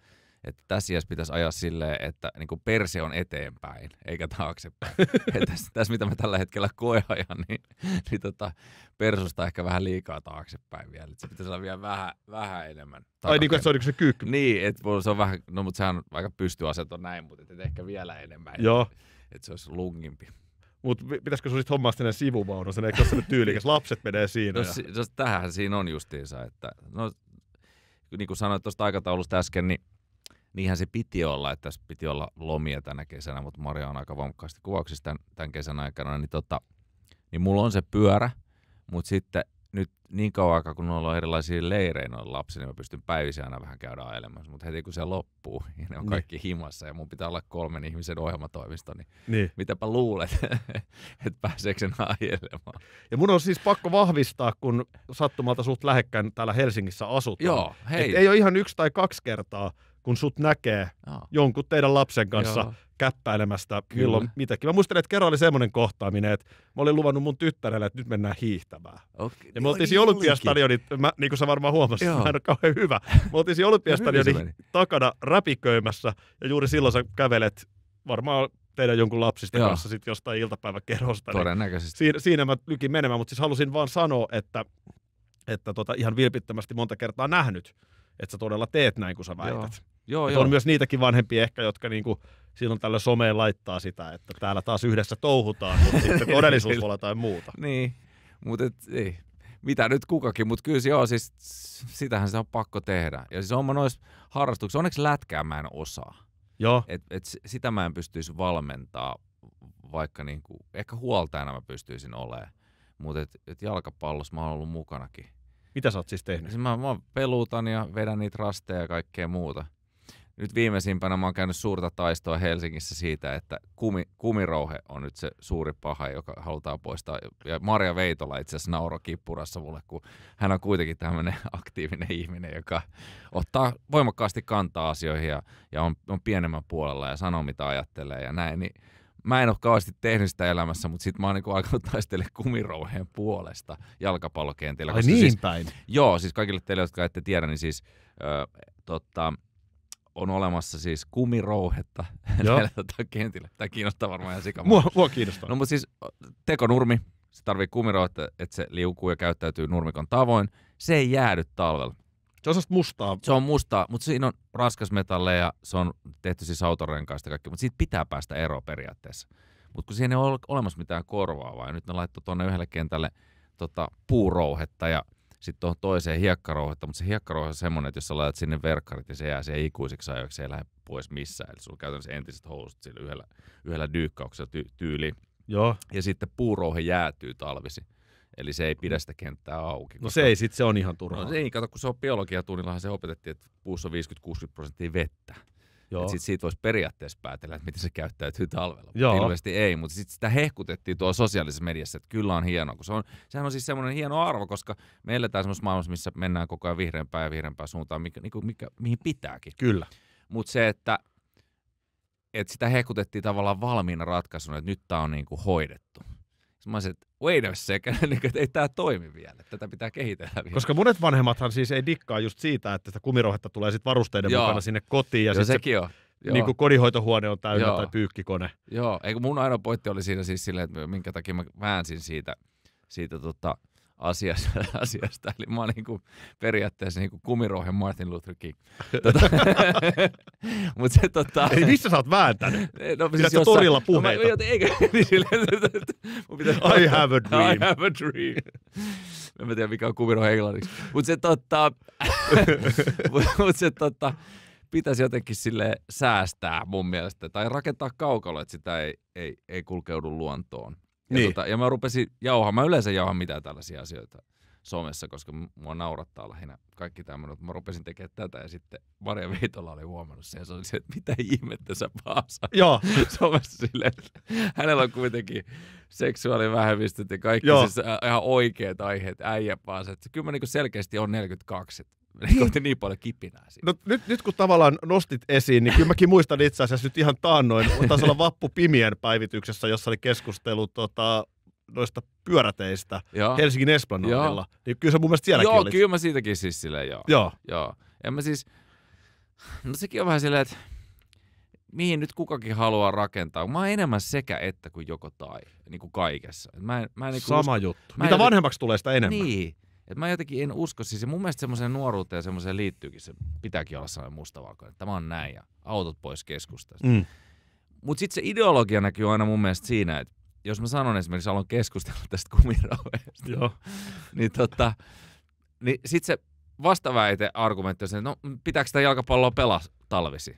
että tässä iässä pitäisi ajaa silleen, että niin kuin perse on eteenpäin, eikä taaksepäin. *laughs* tässä, tässä, mitä mä tällä hetkellä koeajan, niin, niin tota, persusta ehkä vähän liikaa taaksepäin vielä. Et se pitäisi olla vielä vähän, vähän enemmän. Ai niin kuin, se on niin se kyykky. Niin, että se on vähän, no mutta sehän on aika pystyasento näin, mutta et, et ehkä vielä enemmän. Joo. Et, että se olisi lungimpi. Mutta pitäisikö sun sitten hommaa sinne sivuvaunu, sen eikö ole tyylikäs, *laughs* lapset menee siinä. No, ja... si- no, siinä on justiinsa, että no, niin kuin sanoit tuosta aikataulusta äsken, niin niinhän se piti olla, että tässä piti olla lomia tänä kesänä, mutta Maria on aika voimakkaasti kuvauksissa tämän, tämän kesän aikana, niin, tota, niin mulla on se pyörä, mutta sitten nyt niin kauan aikaa, kun noilla on erilaisia leirejä noilla lapsilla, niin mä pystyn päivisin aina vähän käydä ajelemassa. Mutta heti kun se loppuu, *laughs* ja ne on niin. kaikki himassa ja mun pitää olla kolmen ihmisen ohjelmatoimisto, niin, niin. mitäpä luulet, *laughs* että pääseekö sen ajelemaan. Ja mun on siis pakko vahvistaa, kun sattumalta suht lähekkäin täällä Helsingissä asutaan. Joo, hei. Et ei ole ihan yksi tai kaksi kertaa, kun sut näkee Joo. jonkun teidän lapsen kanssa Joo. käppäilemästä Kyllä. milloin mitäkin. Mä muistelen, että kerran oli semmoinen kohtaaminen, että mä olin luvannut mun tyttärelle, että nyt mennään hiihtämään. Okay. Ja me oltiin siinä Olympiastadionin, mä, niin kuin sä varmaan huomasit, mä en ole kauhean hyvä. Me oltiin siinä *laughs* no Olympiastadionin takana räpiköimässä ja juuri silloin sä kävelet varmaan teidän jonkun lapsista Joo. kanssa sit jostain iltapäiväkerhosta. Niin Todennäköisesti. Niin siinä, siinä mä lykin menemään, mutta siis halusin vaan sanoa, että, että tota, ihan vilpittömästi monta kertaa nähnyt, että sä todella teet näin, kun sä väität. Joo. Joo, joo. On myös niitäkin vanhempia ehkä, jotka niinku silloin tällä someen laittaa sitä, että täällä taas yhdessä touhutaan, mutta sitten *laughs* todellisuus voi olla jotain muuta. Niin, mutta ei. Mitä nyt kukakin, mutta kyllä joo, siis sitähän se on pakko tehdä. Ja siis on harrastuksia, onneksi lätkää mä en osaa. Joo. Et, et sitä mä en pystyisi valmentaa, vaikka niinku, ehkä huoltajana mä pystyisin olemaan. Mutta et, et jalkapallossa mä oon ollut mukanakin. Mitä sä oot siis tehnyt? Siis mä, mä peluutan ja vedän niitä rasteja ja kaikkea muuta nyt viimeisimpänä mä oon käynyt suurta taistoa Helsingissä siitä, että kumi, kumirouhe on nyt se suuri paha, joka halutaan poistaa. Ja Maria Veitola itse asiassa nauro kippurassa mulle, kun hän on kuitenkin tämmöinen *laughs* aktiivinen ihminen, joka ottaa voimakkaasti kantaa asioihin ja, ja on, on pienemmän puolella ja sanoo mitä ajattelee ja näin. Niin mä en ole kauheasti tehnyt sitä elämässä, mutta sitten mä oon niin alkanut *laughs* taistella kumirouheen puolesta jalkapallokentillä. Ai siis niin siis, päin? Joo, siis kaikille teille, jotka ette tiedä, niin siis... Öö, tota, on olemassa siis kumirouhetta tällä kentillä. Tämä kiinnostaa varmaan ihan sikamaa. Mua, mua kiinnostaa. No mutta siis tekonurmi, se tarvii kumirouhetta, että se liukuu ja käyttäytyy nurmikon tavoin. Se ei jäädy talvella. Se on sellaista mustaa. Se on mustaa, mutta siinä on raskas ja se on tehty siis autorenkaista kaikki, mutta siitä pitää päästä eroon periaatteessa. Mutta kun siihen ei ole olemassa mitään korvaavaa, ja nyt ne laittoi tuonne yhdelle kentälle tota, puurouhetta ja sitten tuohon toiseen hiekkarouhetta, mutta se hiekkarouhe on semmoinen, että jos sä laitat sinne verkkarit ja niin se jää siihen ikuisiksi ajoiksi, se ei lähde pois missään. Eli sulla on käytännössä entiset housut sillä yhdellä, yhdellä dyykkauksella ty- tyyli. Joo. Ja sitten puurouhe jäätyy talvisi. Eli se ei pidä mm. sitä kenttää auki. No koska... se ei, sit se on ihan turhaa. No se ei, kato, kun se on biologiatunnillahan se opetettiin, että puussa on 50-60 prosenttia vettä että sit siitä voisi periaatteessa päätellä, että miten se käyttäytyy talvella. Joo. ilmeisesti ei, mutta sitten sitä hehkutettiin tuolla sosiaalisessa mediassa, että kyllä on hienoa. Kun se on, sehän on siis semmoinen hieno arvo, koska me eletään semmoisessa maailmassa, missä mennään koko ajan vihreämpään ja vihreämpään suuntaan, mikä, mikä, niinku, mikä, mihin pitääkin. Kyllä. Mutta se, että että sitä hehkutettiin tavallaan valmiina ratkaisuna, että nyt tämä on niinku hoidettu. Mä olisin, että wait a second, *laughs* niin, että ei tämä toimi vielä, että tätä pitää kehitellä vielä. Koska monet vanhemmathan siis ei dikkaa just siitä, että sitä kumirohetta tulee sitten varusteiden Joo. mukana sinne kotiin. Ja Joo, sekin se, on. Joo. Niin kuin kodinhoitohuone on täynnä Joo. tai pyykkikone. Joo, eikö mun ainoa pointti oli siinä siis silleen, että minkä takia mä väänsin siitä, siitä tota, asiasta. *laughs* asiasta. Eli mä oon niin kuin periaatteessa niin kumirohja Martin Luther King. *laughs* Tota, *laughs* mut se, tota... Eli missä sä oot vääntänyt? No, siis jossain... torilla puheita? No, mä, eikä, niin sille, I have a dream. I have a dream. en mä tiedä, mikä on kumirohja englanniksi. Mutta se, tota... mut se tota, pitäisi jotenkin sille säästää mun mielestä tai rakentaa kaukalo, että sitä ei, ei, ei kulkeudu luontoon. Ja, niin. tota, ja mä rupesin jauhaa, mä yleensä jauhan mitään tällaisia asioita somessa, koska mua naurattaa lähinnä kaikki tämmöinen, mutta mä rupesin tekemään tätä ja sitten Maria Veitola oli huomannut sen ja se oli se, että mitä ihmettä sä paasa. Joo. *laughs* Somessa silleen, hänellä on kuitenkin seksuaalivähemmistöt ja kaikki Joo. siis ihan oikeat aiheet, äijä paasa. Että kyllä mä niin selkeästi on 42, että niin. kohti niin paljon kipinää siitä. No nyt, nyt kun tavallaan nostit esiin, niin kyllä mäkin muistan itse asiassa nyt ihan taannoin, taisi olla Vappu Pimien päivityksessä, jossa oli keskustelu tota, noista pyöräteistä joo. Helsingin Esplanadilla. Niin kyllä se mun mielestä sielläkin Joo, olit. kyllä mä siitäkin siis silleen joo. Joo. joo. En mä siis, no sekin on vähän silleen, että mihin nyt kukakin haluaa rakentaa. Mä oon enemmän sekä että kuin joko tai, niin kuin kaikessa. Mä en, mä en niin Sama usko, juttu. Mä Mitä en... Niinku- vanhemmaksi tulee sitä enemmän. Niin. Et mä jotenkin en usko, siis mun mielestä semmoiseen nuoruuteen semmoiseen liittyykin, se pitääkin olla sellainen mustavalkoinen, tämä on näin ja autot pois keskustasta. Mm. Mutta sitten se ideologia näkyy aina mun mielestä siinä, että jos mä sanon esimerkiksi, että keskustella *laughs* tästä kumiraveesta, Joo. niin, tota, niin sitten se vastaväite argumentti on se, että no pitääkö sitä jalkapalloa pelaa talvisi?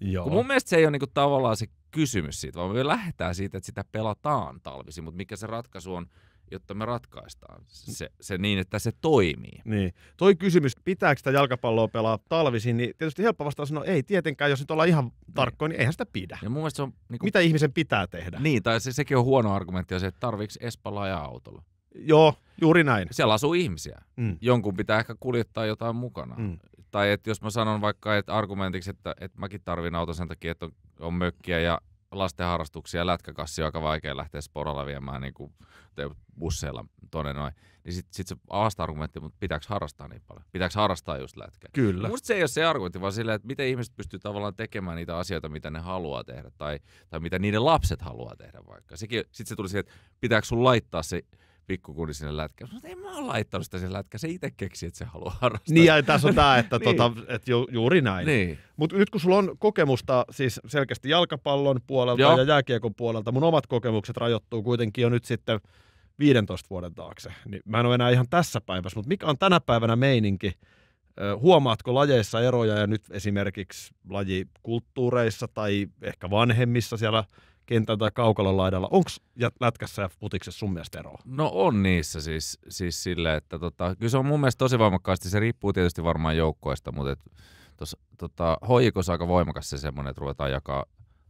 Joo. Kun mun mielestä se ei ole niinku tavallaan se kysymys siitä, vaan me lähdetään siitä, että sitä pelataan talvisi, mutta mikä se ratkaisu on, jotta me ratkaistaan se, se niin, että se toimii. Niin. Toi kysymys, pitääkö sitä jalkapalloa pelaa talvisin, niin tietysti helppo vastaus sanoa, ei tietenkään, jos nyt ollaan ihan niin. tarkkoja, niin eihän sitä pidä. Ja mun se on, niin kuin... Mitä ihmisen pitää tehdä? Niin, tai se, sekin on huono argumentti, on se, että tarviiko Espalla ajaa autolla. Joo, juuri näin. Siellä asuu ihmisiä. Mm. Jonkun pitää ehkä kuljettaa jotain mukana. Mm. Tai että jos mä sanon vaikka että argumentiksi, että, että mäkin tarvin auton sen takia, että on, on mökkiä ja lasten harrastuksia, lätkäkassi on aika vaikea lähteä sporalla viemään niin kuin, busseilla tuonne noin. Niin sitten sit se A-argumentti, mutta pitääkö harrastaa niin paljon? Pitääkö harrastaa just lätkää? Kyllä. Musta se ei ole se argumentti, vaan silleen, että miten ihmiset pystyy tavallaan tekemään niitä asioita, mitä ne haluaa tehdä tai, tai mitä niiden lapset haluaa tehdä vaikka. sitten se tuli siihen, että pitääkö sun laittaa se pikkukuni sinne lätkään. Mutta en mä ole laittanut sitä sinne lätkään, se itse keksi, että se haluaa harrastaa. Niin ja tässä on tämä, että, *laughs* niin. tota, että ju, juuri näin. Niin. Mutta nyt kun sulla on kokemusta siis selkeästi jalkapallon puolelta Joo. ja jääkiekon puolelta, mun omat kokemukset rajoittuu kuitenkin jo nyt sitten 15 vuoden taakse. Niin mä en ole enää ihan tässä päivässä, mutta mikä on tänä päivänä meininki? Huomaatko lajeissa eroja ja nyt esimerkiksi lajikulttuureissa tai ehkä vanhemmissa siellä kentän tai kaukalon laidalla. Onko lätkässä ja futiksessa sun mielestä eroa? No on niissä siis, siis sille, että tota, kyllä se on mun mielestä tosi voimakkaasti, se riippuu tietysti varmaan joukkoista, mutta tuossa tota, hoikossa aika voimakas se semmoinen, että ruvetaan jakaa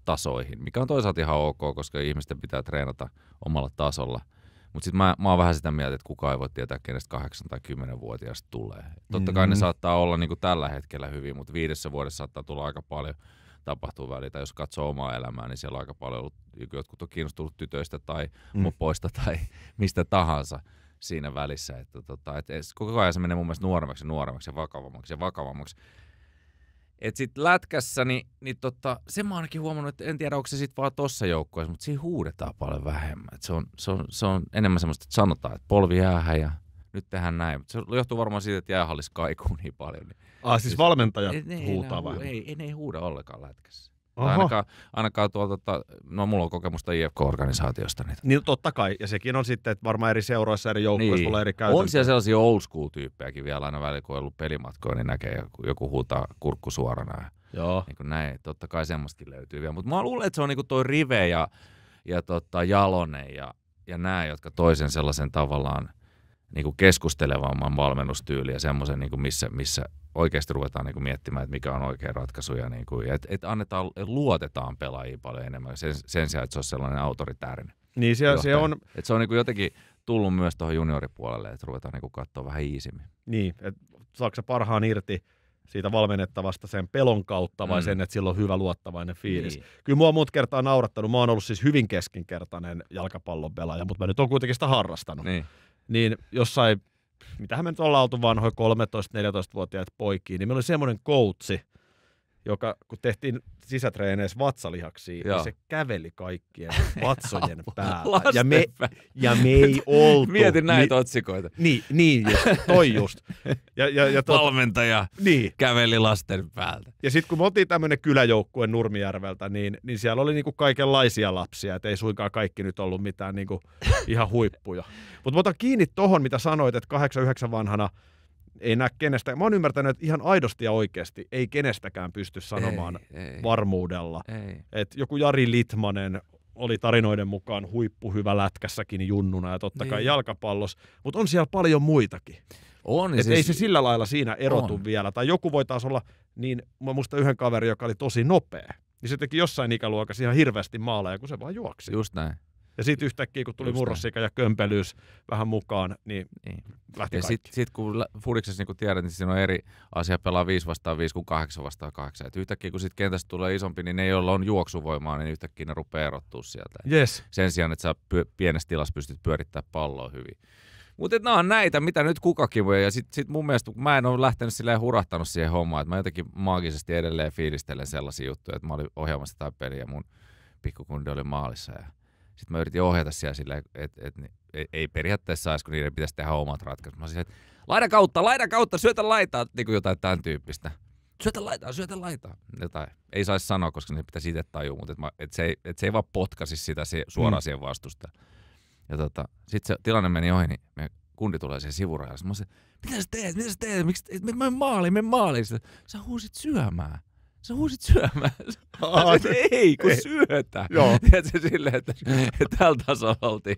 tasoihin, mikä on toisaalta ihan ok, koska ihmisten pitää treenata omalla tasolla. Mutta sitten mä, mä oon vähän sitä mieltä, että kukaan ei voi tietää, kenestä 8 tai 10-vuotiaasta tulee. Totta kai mm. ne saattaa olla niinku tällä hetkellä hyvin, mutta viidessä vuodessa saattaa tulla aika paljon tapahtuu välillä. Jos katsoo omaa elämää, niin siellä on aika paljon ollut, niin jotkut on kiinnostunut tytöistä tai mm. mopoista tai *laughs* mistä tahansa siinä välissä. Että, tota, et, koko ajan se menee mun mielestä nuoremmaksi ja nuoremmaksi ja vakavammaksi ja vakavammaksi. Et sit lätkässä, niin, niin tota, se mä ainakin huomannut, että en tiedä, onko se sit vaan tossa joukkueessa, mutta siinä huudetaan paljon vähemmän. Et se, on, se, on, se on enemmän semmoista, että sanotaan, että polvi jäähä ja nyt tehdään näin. Mut se johtuu varmaan siitä, että jäähallis kaikuu *laughs* niin paljon. Niin Ah, siis, siis valmentajat ne, ne huutaa no, vai? Ei, ne ei huuda ollenkaan lätkässä. ainakaan, ainakaan tuolta, no mulla on kokemusta IFK-organisaatiosta. Niitä. Niin no, totta kai, ja sekin on sitten, että varmaan eri seuroissa, eri joukkueissa niin. eri käytäntöä. On siellä sellaisia old school-tyyppejäkin vielä aina välillä, kun on ollut pelimatkoja, niin näkee joku, joku huutaa kurkku suorana. Joo. Niin kuin näin, totta kai semmoistakin löytyy vielä. Mutta mä luulen, että se on niin kuin toi Rive ja, ja tota Jalonen ja, ja nämä, jotka toisen sellaisen tavallaan niin kuin keskustelevamman valmennustyyli ja semmoisen, niin missä, missä oikeasti ruvetaan niin kuin miettimään, että mikä on oikea ratkaisu ja niin kuin, et, et annetaan, luotetaan pelaajia paljon enemmän sen, sen sijaan, että se on sellainen autoritäärinen. Niin se, se on... Et se on niin kuin jotenkin tullut myös tuohon junioripuolelle, että ruvetaan niin kuin katsoa vähän iisimmin. Niin, että saako parhaan irti siitä valmennettavasta sen pelon kautta vai mm. sen, että sillä on hyvä luottavainen fiilis. Niin. Kyllä mua muut kertaa naurattanut. Mä oon ollut siis hyvin keskinkertainen jalkapallon pelaaja, mutta mä nyt oon kuitenkin sitä harrastanut. Niin niin jossain, mitähän me nyt ollaan oltu vanhoja 13 14 vuotiaita poikia, niin meillä oli semmoinen koutsi, joka kun tehtiin sisätreeneissä vatsalihaksi, niin se käveli kaikkien *laughs* vatsojen päällä. ja, me, ja me ei *laughs* oltu. Mietin näitä ni, otsikoita. Niin, niin just, toi just. Ja, ja, ja tot... Valmentaja niin. käveli lasten päältä. Ja sitten kun me oltiin tämmöinen kyläjoukkue Nurmijärveltä, niin, niin siellä oli niinku kaikenlaisia lapsia, että ei suinkaan kaikki nyt ollut mitään niinku ihan huippuja. Mutta mä otan kiinni tohon, mitä sanoit, että 8-9 vanhana – ei näe kenestä. Mä oon ymmärtänyt, että ihan aidosti ja oikeasti ei kenestäkään pysty sanomaan ei, ei, varmuudella. Ei. Et joku Jari Litmanen oli tarinoiden mukaan huippuhyvä lätkässäkin junnuna ja totta niin. kai jalkapallos, mutta on siellä paljon muitakin. On, Et siis... ei se sillä lailla siinä erotu on. vielä. Tai joku voi taas olla, niin mä muistan yhden kaverin, joka oli tosi nopea. Niin se teki jossain ikäluokassa ihan hirveästi maaleja, kun se vaan juoksi. Just näin. Ja sitten yhtäkkiä, kun tuli murrosikä ja kömpelyys vähän mukaan, niin, niin. lähti Ja sitten sit, kun Fudiksessa niin tiedät, niin siinä on eri asia pelaa 5 vastaan 5 kuin 8 vastaan 8. yhtäkkiä, kun sitten kentästä tulee isompi, niin ne, joilla on juoksuvoimaa, niin yhtäkkiä ne rupeaa erottua sieltä. Yes. Sen sijaan, että sä py- pienessä tilassa pystyt pyörittämään palloa hyvin. Mutta nämä on näitä, mitä nyt kukakin voi. Ja sitten sit mun mielestä, mä en ole lähtenyt silleen hurahtanut siihen hommaan, että mä jotenkin maagisesti edelleen fiilistelen sellaisia juttuja, että mä olin ohjaamassa tätä peliä ja mun pikkukunde oli maalissa. Ja sitten mä yritin ohjata siellä silleen, että et, et, ei periaatteessa saisi, kun niiden pitäisi tehdä omat ratkaisut. Mä olisin, että laida kautta, laida kautta, syötä laitaa, niin kuin jotain tämän tyyppistä. Syötä laitaa, syötä laitaa. Jotain. Ei saisi sanoa, koska ne pitäisi itse tajua, mutta et mä, et se, ei, et se ei vaan potkasi sitä se, suoraan mm. siihen vastusta. Ja tota, sitten se tilanne meni ohi, niin me kundi tulee siihen sivurajalle. Mä olisin, mitä sä teet, mitä sä teet, miksi, mä en maaliin, mä maaliin. Sä huusit syömään sä huusit syömään. Aa, ah, ei, kun ei. syötä. Joo. *laughs* Tiedätkö, silleen, että, *laughs* että tällä tasolla oltiin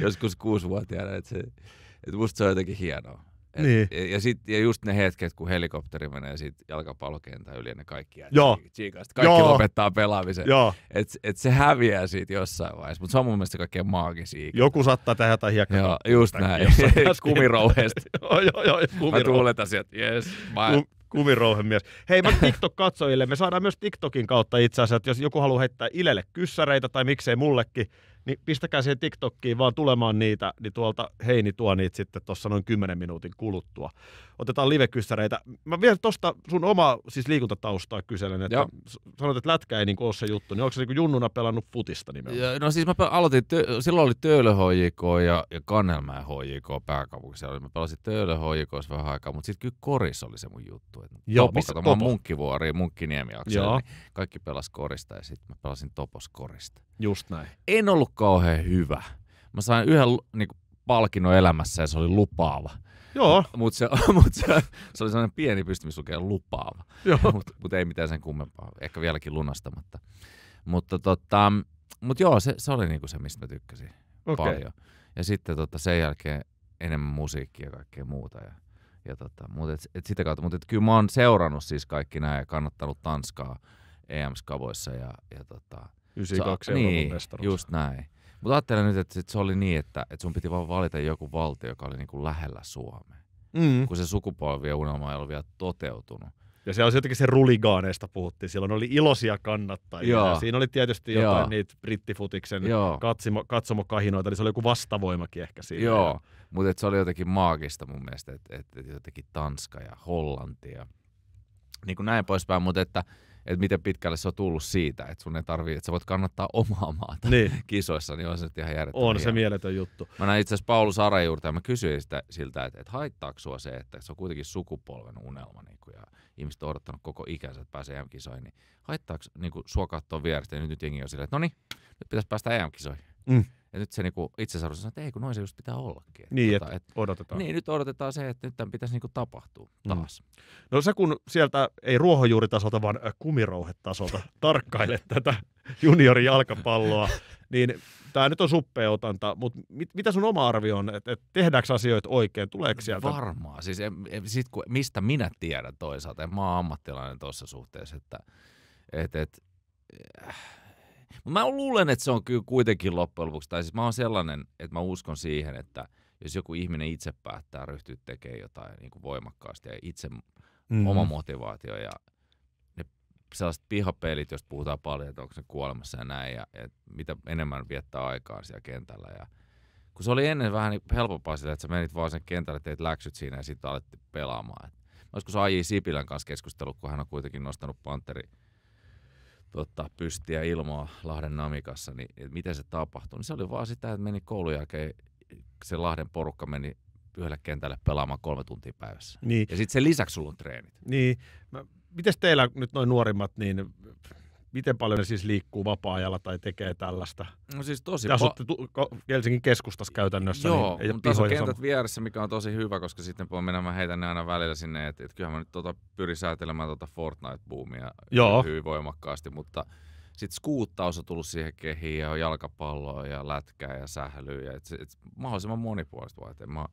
joskus kuusivuotiaana, että, se, että musta se on jotenkin hienoa. Et, niin. ja, ja, sit, ja just ne hetket, kun helikopteri menee sit jalkapallokentän yli ja ne kaikki jää Joo. Tsiikasta. Kaikki Joo. lopettaa pelaamisen. Joo. Et, et se häviää siitä jossain vaiheessa, mutta se on mun mielestä kaikkein maagisia. Joku saattaa tehdä jotain hiekkaa. Joo, just näin. *laughs* Kumirouheesta. joo, joo, joo, kumirouheesta. Mä tuuletan sieltä, yes, mä, Kum, Kumirouhemies. Hei, mä TikTok-katsojille, me saadaan myös TikTokin kautta itse asiassa, että jos joku haluaa heittää Ilelle kyssäreitä tai miksei mullekin, niin pistäkää siihen TikTokkiin vaan tulemaan niitä, niin tuolta Heini tuo niitä sitten tuossa noin 10 minuutin kuluttua. Otetaan livekyssäreitä. Mä vielä tuosta sun oma siis liikuntataustaa kyselen, että sanoit, että lätkä ei niin ole se juttu, niin onko se niin junnuna pelannut futista nimenomaan? Ja, no siis mä aloitin, tö- silloin oli Töölö HJK ja, ja Kannelmäen HJK pääkaupunkiseudulla. Mä pelasin Töölö HJK vähän aikaa, mutta sitten kyllä koris oli se mun juttu. Että Joo, topo, missä topo? Munkkivuori, Munkkiniemi niin kaikki pelas korista ja sitten mä pelasin Topos korista. Just näin. En ollut kauhean hyvä. Mä sain yhden niin kuin, palkinnon elämässä ja se oli lupaava. Joo. Mutta se, *laughs* mut se, se, oli sellainen pieni pystymislukija lupaava. Joo. Mutta mut ei mitään sen kummempaa. Ehkä vieläkin lunastamatta. Mutta tota, mut joo, se, se oli niinku se, mistä mä tykkäsin okay. paljon. Ja sitten tota, sen jälkeen enemmän musiikkia ja kaikkea muuta. Ja, ja tota, mut et, et sitä kautta, mutta kyllä mä oon seurannut siis kaikki nämä ja kannattanut Tanskaa EMS-kavoissa ja, ja tota, 92 Sa- niin, just näin. Mutta ajattelen nyt, että sit se oli niin, että, että sun piti vaan valita joku valtio, joka oli niinku lähellä Suomea. Mm. Kun se sukupolvien unelma ei ollut vielä toteutunut. Ja se oli jotenkin se ruligaaneista puhuttiin. Silloin oli iloisia kannattajia. Joo. Siinä oli tietysti jotain Joo. niitä brittifutiksen Katsimo, katsomokahinoita, Eli niin se oli joku vastavoimakin ehkä siinä. Joo, mutta se oli jotenkin maagista mun mielestä, että et, et jotenkin Tanska ja Hollanti ja niin kuin näin poispäin. Mutta että, että miten pitkälle se on tullut siitä, että sun ei tarvii, että sä voit kannattaa omaa maata niin. kisoissa, niin on se ihan järjettömän On se mieletön juttu. Mä näin itse asiassa Paulus Arajuurta ja mä kysyin sitä, siltä, että, että haittaako sua se, että se on kuitenkin sukupolven unelma niin kuin, ja ihmiset on odottanut koko ikänsä, että pääsee EM-kisoihin, niin haittaako niin kuin, sua katsoa vierestä ja nyt, nyt jengi on silleen, että no niin, nyt pitäisi päästä EM-kisoihin. Mm. Ja nyt se niinku itse sanoo, että ei kun noin se just pitää ollakin. Että niin, tota, että et, odotetaan. Niin, nyt odotetaan se, että nyt tämän pitäisi niinku tapahtua mm. taas. Mm. No sä kun sieltä, ei ruohonjuuritasolta, vaan äh, kumirouhetasolta *laughs* tarkkaile tätä juniorin jalkapalloa, niin tämä nyt on suppea otanta, mutta mit, mitä sun oma arvio on, että et tehdäänkö asioita oikein, tuleeko sieltä? Varmaan, siis en, sit kun, mistä minä tiedän toisaalta, en mä oon ammattilainen tuossa suhteessa, että et, et, äh mutta mä luulen, että se on kyllä kuitenkin loppujen lopuksi, tai siis mä oon sellainen, että mä uskon siihen, että jos joku ihminen itse päättää ryhtyä tekemään jotain niin kuin voimakkaasti ja itse mm. oma motivaatio ja ne sellaiset pihapelit, joista puhutaan paljon, että onko se kuolemassa ja näin, ja, ja mitä enemmän viettää aikaa siellä kentällä. Ja, kun se oli ennen vähän niin helpompaa sitä, että sä menit vaan sen kentälle, teit läksyt siinä ja sitten alettiin pelaamaan. Olisiko se joskus Sipilän kanssa keskustellut, kun hän on kuitenkin nostanut Panteri tota, pystiä ilmaa Lahden Namikassa, niin että miten se tapahtui, niin se oli vaan sitä, että meni koulun jälkeen, se Lahden porukka meni yhdelle kentälle pelaamaan kolme tuntia päivässä. Niin. Ja sitten sen lisäksi sulla on treenit. Niin. Mä, mites teillä nyt noin nuorimmat, niin miten paljon ne siis liikkuu vapaa-ajalla tai tekee tällaista? No siis tosi Te asutte pa- Helsingin keskustassa käytännössä, niin Joo, niin ei mutta tässä on kentät sama. vieressä, mikä on tosi hyvä, koska sitten voi mennä, mä heitän ne aina välillä sinne, että et kyllähän mä nyt tota, pyrin säätelemään tota Fortnite-boomia Joo. hyvin voimakkaasti, mutta sitten skuuttaus on tullut siihen kehiin ja on jalkapalloa ja lätkää ja sählyä. Et, et, mahdollisimman monipuolista vaan, että en mä,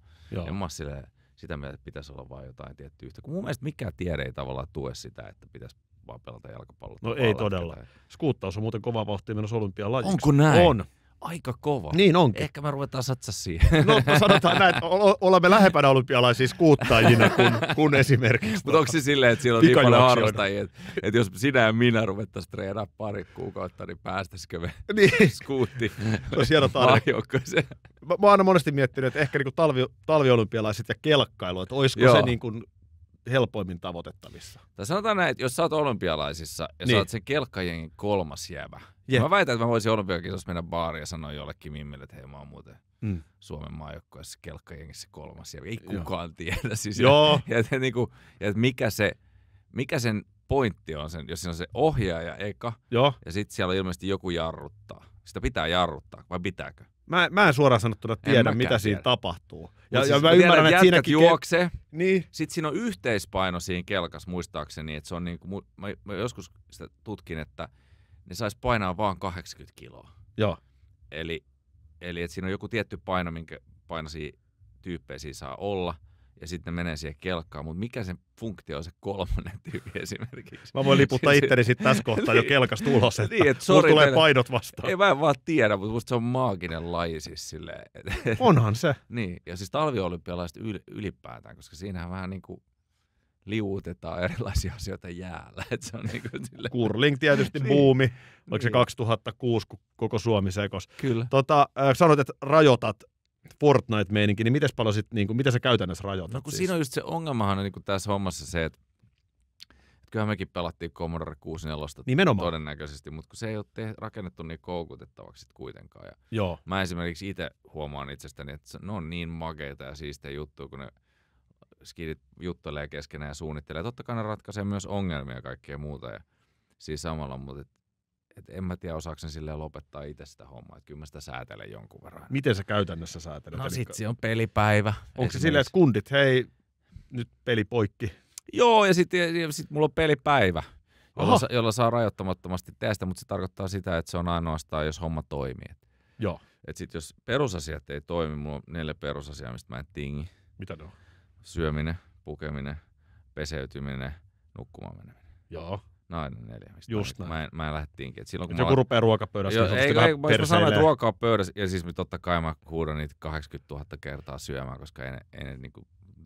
en mä silleen, sitä mieltä, että pitäisi olla vain jotain tiettyä yhtä. Kun mun mielestä mikään tiede ei tavallaan tue sitä, että pitäisi vaan pelata jalkapalloa. No ei todella. Skuuttaus on muuten kova vauhti menossa olympialajiksi. Onko näin? On. Aika kova. Niin onkin. Ehkä me ruvetaan satsa siihen. No, no sanotaan näin, että olemme lähempänä olympialaisia skuuttajina kuin, kuin esimerkiksi. Mutta onko se tuota silleen, että siellä on niin paljon harrastajia, että, että jos sinä ja minä ruvettaisiin treenaa pari kuukautta, niin päästäisikö me niin. skuutti no, hieno mä, mä oon aina monesti miettinyt, että ehkä niin kuin talvi, talviolympialaiset ja kelkkailu, että olisiko Joo. se niin kuin helpoimmin tavoitettavissa. Tai sanotaan näin, että jos sä oot olympialaisissa ja niin. sä oot sen kelkkajengin kolmas jäävä. Yeah. Niin mä väitän, että mä voisin olympiakisossa mennä baariin ja sanoa jollekin mimmille, että hei mä oon muuten mm. Suomen maajoukkueessa kelkkajengissä kolmas jäävä. Ei kukaan Joo. tiedä. Siis Joo. *laughs* Ja, ja, niin kuin, ja niinku, mikä, se, mikä sen pointti on, sen, jos siinä on se ohjaaja eka Joo. ja sitten siellä on ilmeisesti joku jarruttaa. Sitä pitää jarruttaa, vai pitääkö? Mä, mä en suoraan sanottuna tiedä, mitä siinä tiedä. tapahtuu. Ja, siis ja mä ymmärrän, että siinäkin... juokse. niin. Sitten siinä on yhteispaino siinä kelkas, muistaakseni. Että se on niin kuin, mä, mä joskus sitä tutkin, että ne saisi painaa vaan 80 kiloa. Joo. Eli, eli että siinä on joku tietty paino, minkä painoisia tyyppejä siinä saa olla – ja sitten menee siihen kelkkaan, mutta mikä sen funktio on se kolmannen tyyppi esimerkiksi? Mä voin liputtaa siis, itteni sitten tässä kohtaa jo niin. kelkasta ulos, että niin, et, sorry, tulee painot vastaan. Ei mä en vaan tiedä, mutta musta se on maaginen laji siis silleen. Onhan se. niin, ja siis talviolympialaiset yl, ylipäätään, koska siinähän vähän niin kuin liuutetaan erilaisia asioita jäällä. Et se on niin kuin *laughs* sille... Kurling tietysti niin. buumi, oliko niin. se 2006, kun koko Suomi sekos. Kyllä. Tota, sanoit, että rajoitat Fortnite-meininki, niin miten paljon sit, niin kuin, mitä sä käytännössä rajoitat? No kun siis? siinä on just se ongelmahan niin kuin tässä hommassa se, että kyllähän mekin pelattiin Commodore 64 Nimenomaan. todennäköisesti, mutta kun se ei ole te- rakennettu niin koukutettavaksi sit kuitenkaan. Ja Joo. Mä esimerkiksi itse huomaan itsestäni, että ne on niin makeita ja siistejä juttuja, kun ne skidit juttelee keskenään ja suunnittelee. Totta kai ne ratkaisee myös ongelmia ja kaikkea muuta ja siis samalla, mutta et en mä tiedä osaksen sille lopettaa itse sitä hommaa, että kyllä mä sitä säätelen jonkun verran. Miten sä käytännössä säätelet? No sit se on pelipäivä. Onko se silleen, että kundit, hei, nyt peli poikki? Joo, ja sitten sit mulla on pelipäivä, jolla, jolla saa rajoittamattomasti tehdä mutta se tarkoittaa sitä, että se on ainoastaan, jos homma toimii. Joo. Et sit jos perusasiat ei toimi, mulla on neljä perusasiaa, mistä mä en tingi. Mitä ne on? Syöminen, pukeminen, peseytyminen, nukkumaan meneminen. Joo. No neljä. Mistä Just näin. Mä, en, mä lähtiinkin. Et silloin, kun joku mä... Olet... ruokapöydässä. Joo, niin ei, ei, mä sanoin, että ruokaa pöydässä. Ja siis me totta kai mä huudan niitä 80 000 kertaa syömään, koska ei, ei ne niin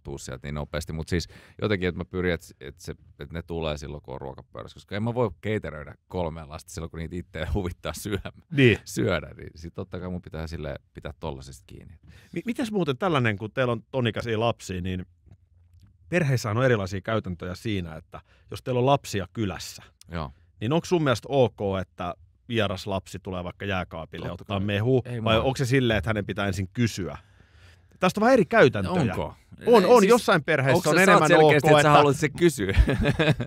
tuu sieltä niin nopeasti. Mutta siis jotenkin, että mä pyrin, että, että, se, että ne tulee silloin, kun on ruokapöydässä. Koska en mä voi keiteröidä kolme lasta silloin, kun niitä itse huvittaa syömään. Niin. Syödä. Niin sit totta kai mun pitää sille pitää tollasista kiinni. M- mites muuten tällainen, kun teillä on tonikaisia lapsia, niin – perheissä on erilaisia käytäntöjä siinä, että jos teillä on lapsia kylässä, Joo. niin onko sun mielestä ok, että vieras lapsi tulee vaikka jääkaapille Totta ottaa kai. mehu, Ei vai onko se silleen, että hänen pitää ensin kysyä? Tästä on vähän eri käytäntöjä. Onko? On, on. Siis, jossain perheessä on enemmän selkeästi, ok, että... että sä haluat se kysyä? *laughs*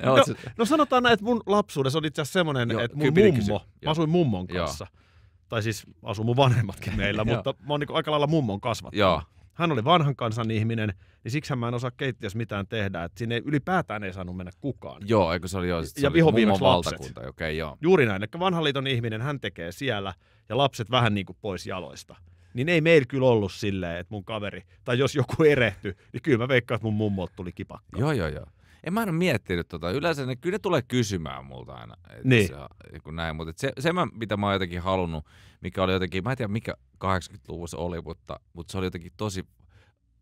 no, no sanotaan näin, että mun lapsuudessa oli itse asiassa semmoinen, Joo, että mun mummo, kysy. mä asuin mummon kanssa. Joo. Tai siis asuu mun vanhemmatkin *laughs* meillä, mutta mä oon niin aika lailla mummon kasvattanut hän oli vanhan kansan ihminen, niin siksi mä en osaa keittiössä mitään tehdä, että sinne ylipäätään ei saanut mennä kukaan. Joo, eikö se oli jo, se ja oli valtakunta, okei okay, joo. Juuri näin, että vanhan liiton ihminen, hän tekee siellä ja lapset vähän niin kuin pois jaloista. Niin ei meillä kyllä ollut silleen, että mun kaveri, tai jos joku erehty, niin kyllä mä veikkaan, että mun mummo tuli kipakka. Joo, joo, joo. En mä en ole miettinyt tota. Yleensä ne, kyllä ne tulee kysymään multa aina. Et niin. Se, kun näin. Mutta se, se mitä mä oon jotenkin halunnut, mikä oli jotenkin, mä en tiedä mikä, 80-luvussa oli, mutta, mutta se oli jotenkin tosi,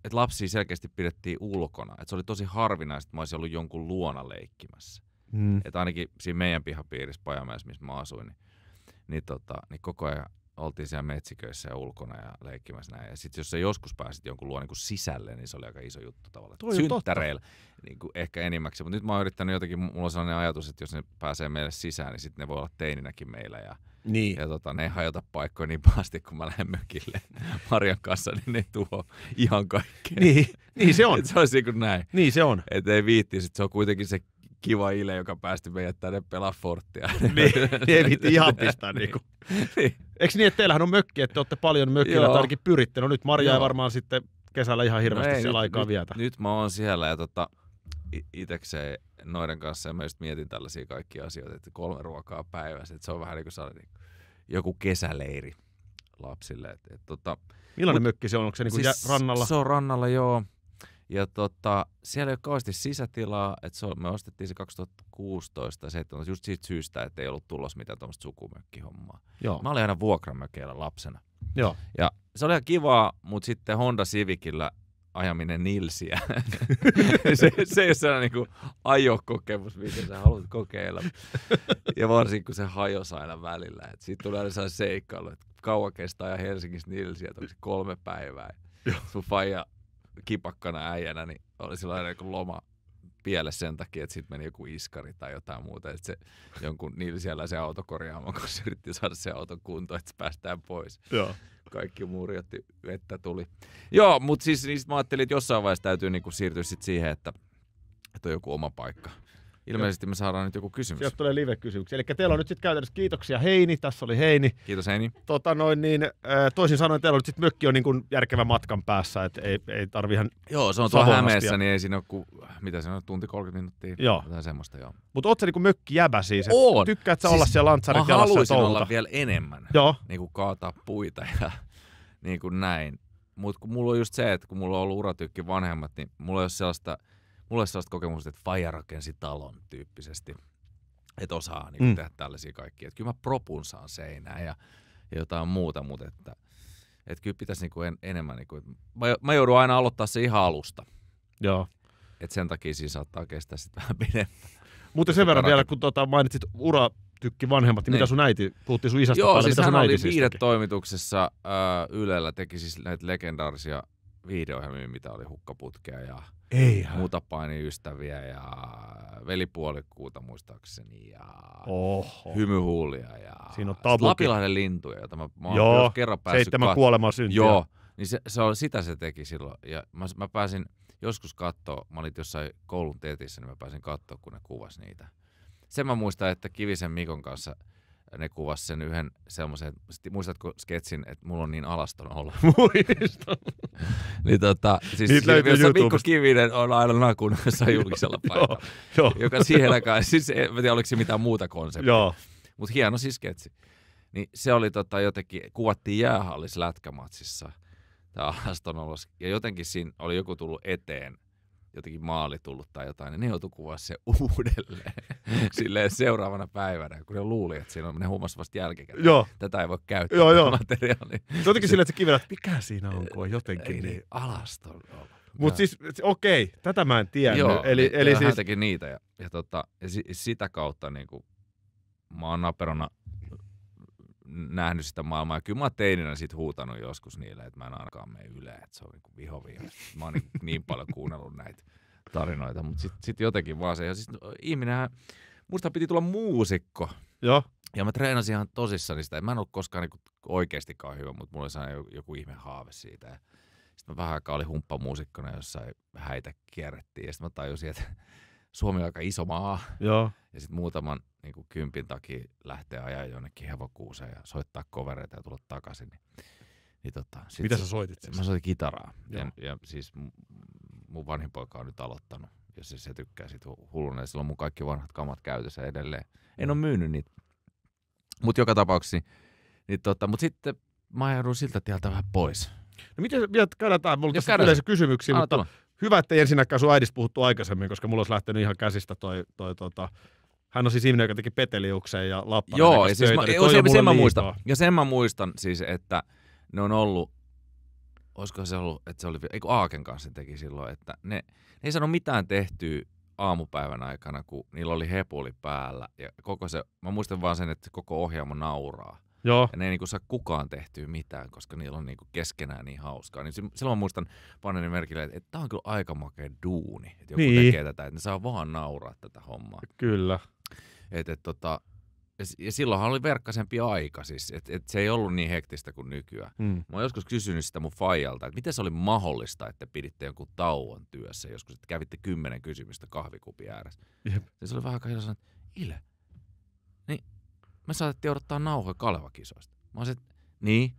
että lapsia selkeästi pidettiin ulkona. Että se oli tosi harvinaista, että mä olisin ollut jonkun luona leikkimässä. Mm. Että ainakin siinä meidän pihapiirissä Pajamäessä, missä mä asuin, niin, niin, tota, niin koko ajan oltiin siellä metsiköissä ja ulkona ja leikkimässä näin. Ja sitten jos sä joskus pääsit jonkun luon niin sisälle, niin se oli aika iso juttu tavallaan. Toi Synttäreillä niin kuin ehkä enimmäksi. Mutta nyt mä oon yrittänyt jotenkin, mulla on sellainen ajatus, että jos ne pääsee meille sisään, niin sitten ne voi olla teininäkin meillä ja – niin. Ja tota, ne ei hajota paikkoja niin pahasti, kun mä lähden mökille *laughs* Marjan kanssa, niin ne tuo ihan kaikkea. Niin, niin se on. *laughs* Et se olisi niin kuin näin. Niin se on. Että ei viitti, sit se on kuitenkin se kiva Ile, joka päästi meidät tänne pelaa forttia. Niin, niin ei viitti ihan pistää *laughs* niin. niinku. niin. Eikö niin, että teillähän on mökki, että te olette paljon mökillä tai ainakin pyritte. No nyt Marja Joo. ei varmaan sitten kesällä ihan hirveästi no ei, siellä nyt, aikaa nyt, vietä. Nyt mä oon siellä ja tota, itsekseen noiden kanssa ja mä just mietin tällaisia kaikkia asioita, että kolme ruokaa päivässä, että se on vähän niin kuin niin, joku kesäleiri lapsille. Et, et, tota, Millainen mut, mökki se on? Onko se niin siis rannalla? Se on rannalla, joo. Ja tota, siellä ei ole kauheasti sisätilaa, että se on, me ostettiin se 2016 17, just siitä syystä, että ei ollut tulos mitään tuommoista sukumökkihommaa. Joo. Mä olin aina vuokramökeillä lapsena. Joo. Ja se oli ihan kivaa, mutta sitten Honda Civicillä ajaminen nilsiä. *laughs* se, se ei ole sellainen niin kuin ajokokemus, mitä sä haluat kokeilla. Ja varsinkin kun se hajosi aina välillä. Sitten tulee aina sellainen seikkailu, että kauan kestää ja Helsingissä nilsiä, että kolme päivää. Sun faija kipakkana äijänä, niin oli sellainen kuin loma pielessä sen takia, että sitten meni joku iskari tai jotain muuta. Että se jonkun se nilsiäläisen kun se yritti saada se auton kuntoon, että se päästään pois. Joo kaikki murjotti, vettä tuli. Joo, mutta siis niistä mä ajattelin, että jossain vaiheessa täytyy niinku siirtyä sit siihen, että, että on joku oma paikka. Ilmeisesti me saadaan nyt joku kysymys. Sieltä tulee live-kysymyksiä. Eli teillä on nyt sitten käytännössä kiitoksia Heini, tässä oli Heini. Kiitos Heini. Tota noin, niin, äh, toisin sanoen teillä on nyt sitten mökki on niin kuin järkevä matkan päässä, että ei, ei tarvi ihan Joo, se on tuolla Hämeessä, niin ei siinä ole kuin, mitä se on, tunti 30 minuuttia. Joo. Jotain semmoista, joo. Mutta oot sä niinku mökki jäbä siis? Oon. Tykkäät siis olla siellä lantsarit jalassa haluaisin touhuta. olla vielä enemmän. Joo. kuin niinku kaataa puita ja *laughs* niin kuin näin. Mutta kun mulla on just se, että kun mulla on ollut uratykki vanhemmat, niin mulla ei ole sellaista – mulla olisi sellaista kokemusta, että faija rakensi talon tyyppisesti. Että osaa niin mm. tehdä tällaisia kaikkia. Että kyllä mä propun saan seinään ja, ja jotain muuta, mutta että, että kyllä pitäisi niinku en, enemmän, niinku, mä, mä joudun aina aloittaa se ihan alusta. Joo. Et sen takia siinä saattaa kestää sitten vähän pidempään. Mutta sen verran vielä, kun tuota, mainitsit ura tykki vanhemmat, niin, niin. mitä sun äiti, puhuttiin sun isästä Joo, paljon, siis mitä hän sun äiti oli siis viidet toimituksessa äh, Ylellä, teki siis näitä legendaarisia viihdeohjelmiin, mitä oli hukkaputkea ja Eihän. muuta painiystäviä ja velipuolikkuuta muistaakseni ja Oho. hymyhuulia ja Siinä on Lapilahden lintuja, jota mä, mä Joo, kerran päässyt seitsemän kuolemaa syntiä. Joo, niin se, se oli, sitä se teki silloin ja mä, mä pääsin joskus katsoa, mä olin jossain koulun tetissä, niin mä pääsin katsoa, kun ne kuvas niitä. Sen mä muistan, että Kivisen Mikon kanssa – ne kuvas sen yhden semmoisen, muistatko sketsin, että mulla on niin alaston olla *laughs* muistan. niin tota, siis Niitä löytyy jossa Mikko Kivinen on aina nakunassa *laughs* julkisella paikalla, joo, joka siihen aikaan, siis en tiedä oliko se mitään muuta konseptia, mutta hieno siis sketsi. Niin se oli tota, jotenkin, kuvattiin jäähallis lätkämatsissa, tämä alaston olos, ja jotenkin siinä oli joku tullut eteen, jotenkin maali tullut tai jotain, niin ne joutui kuvaa se *laughs* uudelleen *laughs* silleen seuraavana päivänä, kun ne luuli, että siinä on, ne huomasi vasta jälkikäteen. Joo. Tätä ei voi käyttää joo, joo. materiaalia. Jotenkin *laughs* silleen, että se kivelä, että mikä siinä on, kun on jotenkin. Niin, niin, alaston mutta siis okei, okay, tätä mä en tiedä. Joo, eli, niin, eli siis... teki niitä ja, ja, tota, ja sitä kautta niin kuin, mä oon naperona nähnyt sitä maailmaa. Ja kyllä mä oon teininä sit huutanut joskus niille, että mä en ainakaan mene yle, että se on niinku vihovia. Mä oon niin, *laughs* niin paljon kuunnellut näitä tarinoita, mutta sitten sit jotenkin vaan se. Ja siis no, ihminenhän, musta piti tulla muusikko. Joo. Ja mä treenasin ihan tosissani sitä. Mä en ollut koskaan niinku oikeastikaan hyvä, mutta mulla oli joku, joku ihme haave siitä. sitten mä vähän aikaa olin humppamuusikkona jossa häitä kierrettiin ja sitten mä tajusin, että Suomi on aika iso maa. Joo. Ja sitten muutaman niin kuin kympin takia lähtee ajaa jonnekin hevokuuseen ja soittaa kovereita ja tulla takaisin. Niin, niin tota, sit Mitä sä soitit? Siis? Mä soitin kitaraa. Ja, ja, siis mun vanhin poika on nyt aloittanut ja se, se tykkää sit hulluna ja silloin mun kaikki vanhat kamat käytössä edelleen. En ole mm. myynyt niitä. Mutta joka tapauksessa, niin tota, mutta sitten mä ajaudun siltä tieltä vähän pois. No miten, mitä käydään tämä, mulla on yleensä kysymyksiä, mutta Hyvä, ettei ensinnäkään sun äidistä puhuttu aikaisemmin, koska mulla olisi lähtenyt ihan käsistä toi, toi tota, hän on siis ihminen, joka teki peteliukseen ja lappanen. Joo, ja siis töitä, mä, niin se, sen mä muistan, ja sen mä muistan siis, että ne on ollut, olisiko se ollut, että se oli, kun Aaken kanssa teki silloin, että ne, ne ei sano mitään tehtyä aamupäivän aikana, kun niillä oli hepuli päällä. Ja koko se, mä muistan vaan sen, että koko ohjaamo nauraa. Joo. Ja ne ei niin kuin saa kukaan tehtyä mitään, koska niillä on niin keskenään niin hauskaa. Niin silloin muistan panenin merkille, että, että tämä on kyllä aika makea duuni, että joku niin. tekee tätä, että ne saa vaan nauraa tätä hommaa. Kyllä. Et, et, tota, ja silloinhan oli verkkaisempi aika, siis, että et se ei ollut niin hektistä kuin nykyään. Mm. Mä oon joskus kysynyt sitä mun faijalta, että miten se oli mahdollista, että piditte jonkun tauon työssä joskus, että kävitte kymmenen kysymystä kahvikupin ääressä. Jep. Ja se oli vähän kai että Ile, niin me saatettiin odottaa nauhoja Kalevakisoista. Mä olisin, että niin,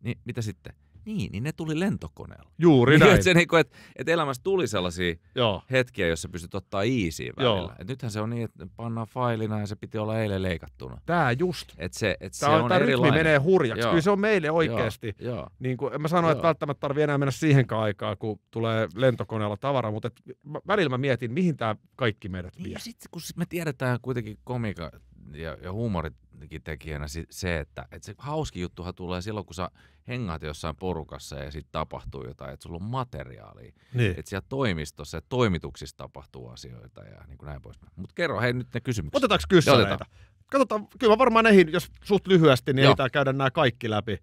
niin, mitä sitten? Niin, niin ne tuli lentokoneella. Juuri *laughs* niin, näin. Että, se, niin kuin, että, että elämässä tuli sellaisia Joo. hetkiä, joissa pystyt ottaa easy välillä. Joo. Et nythän se on niin, että pannaan failina ja se piti olla eilen leikattuna. Tää just. Et se, et Tämä se on, on rytmi menee hurjaksi. Joo. Kyllä se on meille oikeasti. Joo. Joo. Niin kuin, en mä sano, Joo. että välttämättä tarvii enää mennä siihenkään aikaa, kun tulee lentokoneella tavara, mutta et, mä, välillä mä mietin, mihin tämä kaikki meidät vie. Niin, sitten kun me tiedetään kuitenkin komika ja, ja huumorikin tekijänä se, että, et se hauski juttuhan tulee silloin, kun sä hengaat jossain porukassa ja sitten tapahtuu jotain, että sulla on materiaalia. Niin. Että siellä toimistossa ja toimituksissa tapahtuu asioita ja niin kuin näin poispäin. Mutta kerro hei nyt ne kysymykset. Otetaanko kyssäreitä? Katsotaan, kyllä varmaan näihin, jos suht lyhyesti, niin pitää käydä nämä kaikki läpi.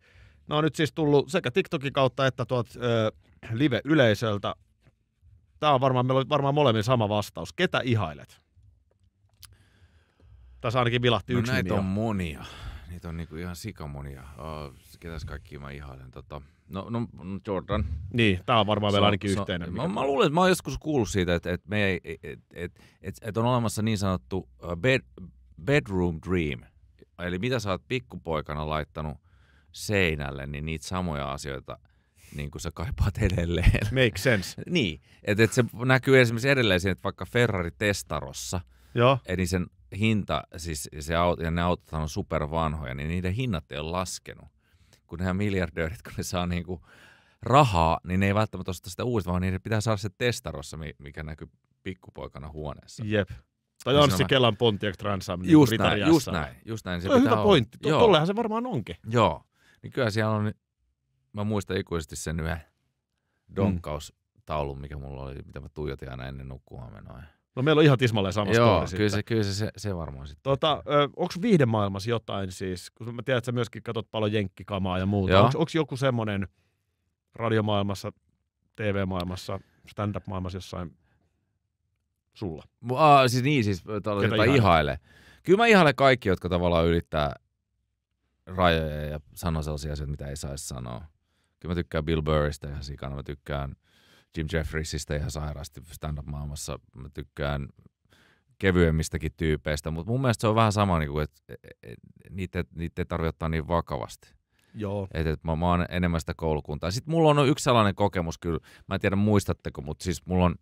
No on nyt siis tullut sekä TikTokin kautta että tuot ö, live-yleisöltä. Tämä on varmaan, meillä on varmaan molemmin sama vastaus. Ketä ihailet? Tässä ainakin vilahti no yksi näitä nimi on jo. monia. Niitä on niinku ihan sikamonia. Oh, ketäs kaikki mä ihailen? Tota, no, no, no, Jordan. Niin, tää on varmaan vielä ainakin so, yhteinen. Mä, mä, luulen, että mä oon joskus kuullut siitä, että, että, me e- e- et, että, et, et on olemassa niin sanottu bed, bedroom dream. Eli mitä sä oot pikkupoikana laittanut seinälle, niin niitä samoja asioita niin kuin sä kaipaat edelleen. Make sense. *laughs* niin, että et se näkyy esimerkiksi edelleen siinä, että vaikka Ferrari Testarossa, Joo. Eli sen hinta, siis se auto, ja ne autot on supervanhoja, niin niiden hinnat ei ole laskenut. Kun nämä miljardöörit, kun ne saa niin kuin rahaa, niin ne ei välttämättä osta sitä uudesta, vaan niiden pitää saada se testarossa, mikä näkyy pikkupoikana huoneessa. Jep. Tai niin Anssi Sanomaan. Kelan Pontiac Transam niin just näin, just näin, just näin. Se on hyvä olla. pointti. Joo. Tollehan se varmaan onkin. Joo. Niin kyllä siellä on, mä muistan ikuisesti sen yhden mm. donkkaustaulun, mikä mulla oli, mitä mä tuijotin aina ennen nukkumaan menoa. No meillä on ihan tismalleen sama Joo, kyllä sitten. se, kyllä se, se, varmaan sitten. Tota, onko maailmassa jotain siis, kun mä tiedän, että sä myöskin katsot paljon jenkkikamaa ja muuta. Onko joku semmoinen radiomaailmassa, TV-maailmassa, stand-up-maailmassa jossain sulla? Ah, siis niin, siis tällaista ihaile. Kyllä mä ihailen kaikki, jotka tavallaan ylittää rajoja ja sanoo sellaisia asioita, mitä ei saisi sanoa. Kyllä mä tykkään Bill Burrista ihan sikana, mä tykkään – Jim Jeffriesistä ihan sairaasti stand-up-maailmassa. Mä tykkään kevyemmistäkin tyypeistä, mutta mun mielestä se on vähän sama, niin kuin, että e, e, e, niitä, niitä ei tarvitse ottaa niin vakavasti. Joo. Et, et mä, mä oon enemmän sitä koulukuntaa. Sitten mulla on yksi sellainen kokemus kyllä, mä en tiedä muistatteko, mutta siis mulla on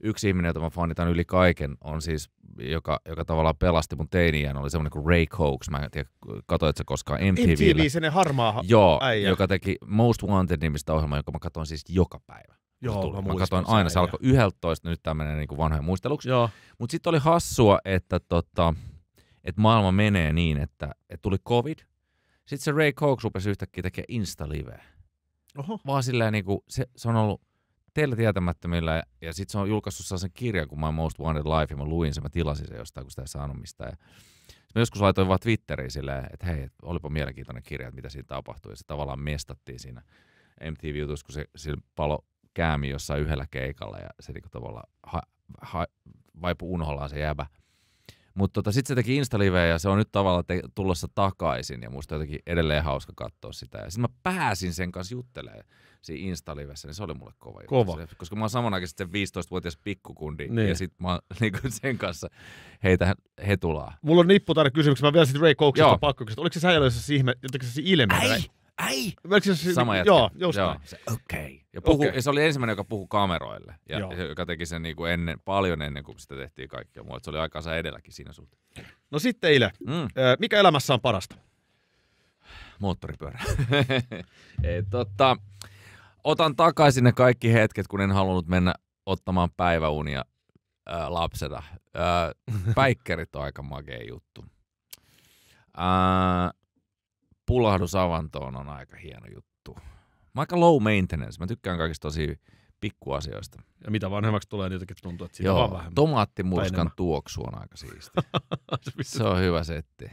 yksi ihminen, jota mä fanitan yli kaiken, on siis, joka, joka tavallaan pelasti mun teiniään, oli semmoinen kuin Ray Cox. Mä en tiedä, katsoit sä koskaan MTVllä. MTV, harmaa Joo, äijä. joka teki Most Wanted-nimistä ohjelmaa, jonka mä katsoin siis joka päivä. Joo, mä, mä katsoin aina, se alkoi 11, nyt tämä menee niin vanhojen muisteluksi. Mutta sitten oli hassua, että tota, et maailma menee niin, että, et tuli covid, sitten se Ray Cox rupesi yhtäkkiä tekemään Insta-liveä. Oho. Vaan silleen niin kuin, se, se on ollut teillä tietämättömillä ja, ja sitten se on julkaissut sen kirjan, kun mä Most Wanted Life ja mä luin sen, mä tilasin sen jostain, kun sitä ei saanut mistään. Ja mä joskus laitoin vaan Twitteriin silleen, että hei, olipa mielenkiintoinen kirja, että mitä siinä tapahtui ja se tavallaan mestattiin siinä MTV-jutussa, kun se, se palo käämi jossain yhdellä keikalla ja se niinku tavallaan ha, ha, vaipu unholaan se jäbä. Mutta tota, sitten se teki insta ja se on nyt tavallaan te- tulossa takaisin ja musta jotenkin edelleen hauska katsoa sitä. Ja sitten mä pääsin sen kanssa juttelemaan siinä insta niin se oli mulle kova. kova. Juttu. Koska mä oon samanaikaisesti sen 15-vuotias pikkukundi niin. ja sitten mä oon *laughs* niinku sen kanssa heitä hetulaa. Mulla on nippu täällä kysymyksiä, mä vielä sitten Ray Coxista pakko kysyä. Oliko se säilössä ihme, jotenkin se ilme? ei. Ai! Siis, Sama jätkä. Joo, just joo. Okei. Okay. Ja, puhu, okay. ja se oli ensimmäinen, joka puhui kameroille, ja, joo. joka teki sen niin kuin ennen, paljon ennen kuin sitä tehtiin kaikkea muuta. Se oli aikaansa edelläkin siinä suhteessa. No sitten Ile, mm. mikä elämässä on parasta? Moottoripyörä. *laughs* ei totta, otan takaisin ne kaikki hetket, kun en halunnut mennä ottamaan päiväunia ää, lapsena. Ää, päikkerit on aika makea juttu. Ää, pulahdus avantoon on aika hieno juttu. Mä aika low maintenance. Mä tykkään kaikista tosi pikkuasioista. Ja mitä vanhemmaksi tulee, niin jotenkin tuntuu, että siitä on vähän tomaattimurskan tuoksu on aika siisti. *laughs* se on hyvä setti.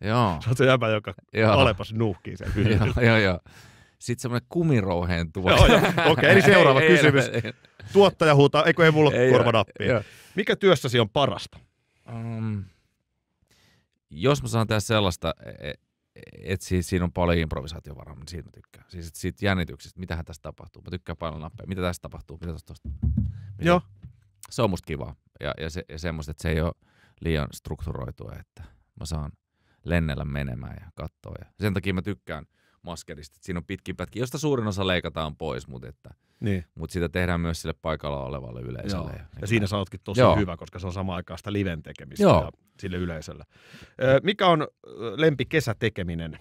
Joo. Se on se jäbä, joka joo. alepas nuuhkii sen joo, joo, joo. Sitten semmoinen kumirouheen tuo. joo, joo. Okei, eli *laughs* seuraava ei, kysymys. Ei, ei, Tuottaja huutaa, eikö ei mulla *laughs* ei, korvanappia. Joo. Mikä työssäsi on parasta? Um, jos mä saan tehdä sellaista, e- e- et siis siinä on paljon improvisaatiovaraa, mutta siitä mä tykkään. Siis siitä jännityksestä, mitähän tässä tapahtuu. Mä tykkään paljon nappeja. Mitä tässä tapahtuu? Mitä tosta, tosta? Mitä? Joo. Se on musta kivaa. Ja, ja, se, ja semmoista, että se ei ole liian strukturoitua, että mä saan lennellä menemään ja katsoa. Ja sen takia mä tykkään maskerista, että siinä on pitkin pätki, josta suurin osa leikataan pois, mutta että niin. mutta sitä tehdään myös sille paikalla olevalle yleisölle. Joo. Niin ja, ja siinä sä ootkin tosi Joo. hyvä, koska se on sama aikaan sitä liven tekemistä Joo. Ja sille yleisölle. Ö, mikä on lempikesätekeminen?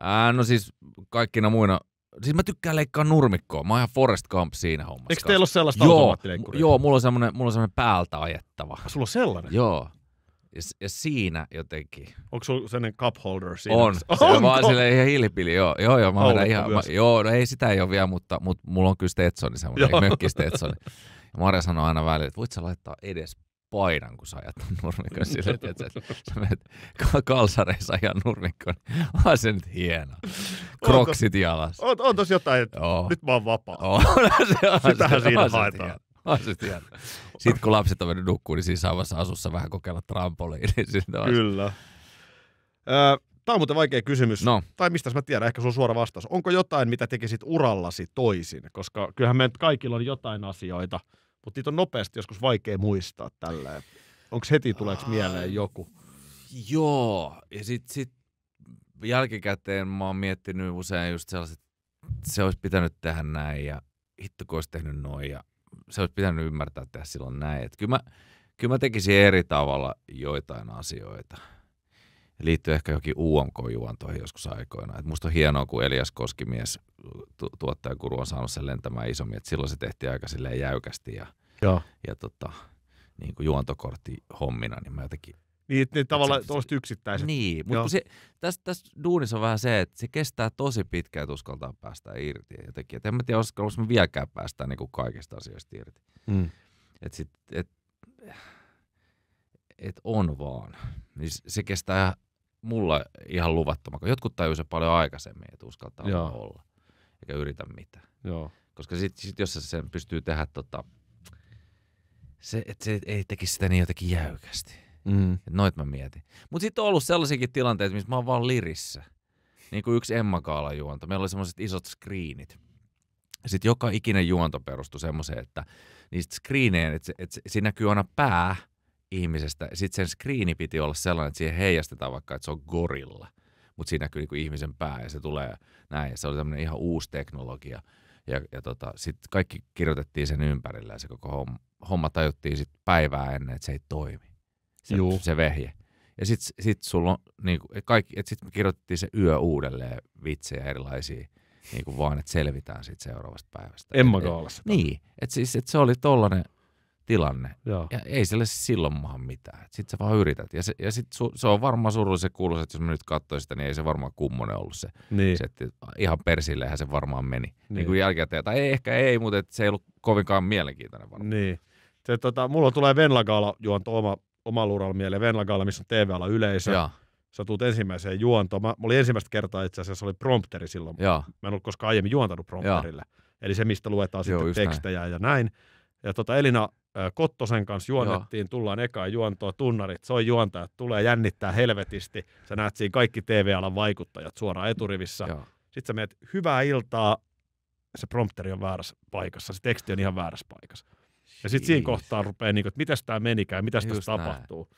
Ää, no siis kaikkina muina siis mä tykkään leikkaa nurmikkoa. Mä oon ihan Forest Camp siinä hommassa. Eikö teillä ole sellaista joo, automaattileikkuria? Joo, mulla on semmoinen päältä ajettava. Sulla on sellainen? Joo. Ja, ja siinä jotenkin. Onko sulla sellainen cup holder siinä? On. Se on vaan silleen ihan hilpili, joo. Joo, joo, mä vedän ihan. Mä, joo, no ei sitä ei ole vielä, mutta, mutta mulla on kyllä Stetsoni semmoinen, mökki Stetsoni. Ja Marja sanoo aina välillä, että voit sä laittaa edes painan, kun sä ajat nurmikon sille, että sä menet kalsareissa ajan nurmikon. Onhan se nyt hieno. Kroksit jalas. On, on, on tos jotain, että Joo. nyt mä oon vapaa. On, se on, Sitähän se, siinä on haetaan. Sitten, se Sitten kun lapset on mennyt nukkuun, niin siinä samassa asussa vähän kokeilla trampoliini. Niin Kyllä. Ö, tämä on muuten vaikea kysymys. No. Tai mistä mä tiedän, ehkä sun suora vastaus. Onko jotain, mitä tekisit urallasi toisin? Koska kyllähän me kaikilla on jotain asioita, mutta niitä on nopeasti joskus vaikea muistaa tällä. Onko heti tuleeksi mieleen joku? Joo, ja sitten sit jälkikäteen mä oon miettinyt usein just sellaiset, että se olisi pitänyt tehdä näin ja hitto kun olisi tehnyt noin ja se olisi pitänyt ymmärtää tehdä silloin näin. Että kyllä, mä, kyllä mä tekisin eri tavalla joitain asioita. Liittyy ehkä johonkin UMK-juontoihin joskus aikoina. Et musta on hienoa, kun Elias Koskimies, tu- Kuru, on saanut sen lentämään isommin. Et silloin se tehtiin aika silleen jäykästi ja, Joo. ja tota, niin kuin juontokortti hommina, niin mä jotenkin niin, ne tavallaan tuollaiset yksittäiset. Niin, mutta se, tässä, tässä duunissa on vähän se, että se kestää tosi pitkään, että uskaltaa päästä irti jotenkin. Et en mä tiedä, olisiko me vieläkään päästä niin kuin kaikista asioista irti. Mm. Et sit, et, et on vaan. Niin se kestää mulla ihan luvattoman. Jotkut tajuu se paljon aikaisemmin, että uskaltaa Joo. olla. Eikä yritä mitään. Joo. Koska sitten sit, jos sen pystyy tehdä tota, se, että se ei tekisi sitä niin jotenkin jäykästi Mm. Et noit mä mietin. Mutta sitten on ollut sellaisiakin tilanteita, missä mä oon vaan lirissä. Niin kuin yksi Emma Kaalan juonto. Meillä oli semmoiset isot screenit. Sitten joka ikinen juonto perustui semmoiseen, että niistä screeneen, että, että siinä näkyy aina pää ihmisestä. Sitten sen screeni piti olla sellainen, että siihen heijastetaan vaikka, että se on gorilla. Mutta siinä näkyy niin ihmisen pää ja se tulee näin. Se oli tämmöinen ihan uusi teknologia. Ja, ja tota, sitten kaikki kirjoitettiin sen ympärillä ja se koko homma, homma tajuttiin sitten päivää ennen, että se ei toimi se, se vehje. Ja sitten sit sulla on, niin kuin, kaikki, että sit me kirjoitettiin se yö uudelleen vitsejä erilaisia, niin kuin vaan, että selvitään siitä seuraavasta päivästä. Emma et, Kaalassa. Niin, et, niin, että siis, et se oli tollainen tilanne. Joo. Ja ei sille silloin maahan mitään. Sitten sä vaan yrität. Ja se, ja sit su, se on varmaan surullisen kuuluisa, että jos mä nyt katsoin sitä, niin ei se varmaan kummonen ollut se. Niin. se että ihan persillehän se varmaan meni. Niin, niin kuin jälkikäteen. Tai ei, ehkä ei, mutta se ei ollut kovinkaan mielenkiintoinen varmaan. Niin. Se, tota, mulla tulee Venlagaala juonto oma omalla uralla mieleen Venlagalla, missä on TV-ala yleisö. Ja. Sä tulet ensimmäiseen juontoon. Mä, mä olin ensimmäistä kertaa itse asiassa, se oli prompteri silloin. Ja. Mä en ollut koskaan aiemmin juontanut prompterille. Ja. Eli se, mistä luetaan Joo, sitten tekstejä näin. ja näin. Ja tota Elina Kottosen kanssa juonnettiin, Joo. tullaan ekaa juontoa, tunnarit, soi juontaja, tulee jännittää helvetisti. Sä näet siinä kaikki TV-alan vaikuttajat suoraan eturivissä. Joo. Sitten sä meet hyvää iltaa, se prompteri on väärässä paikassa, se teksti on ihan väärässä paikassa. Ja sitten siinä kohtaa rupeaa, niin kuin, että mitäs tämä menikään, mitäs tässä tapahtuu.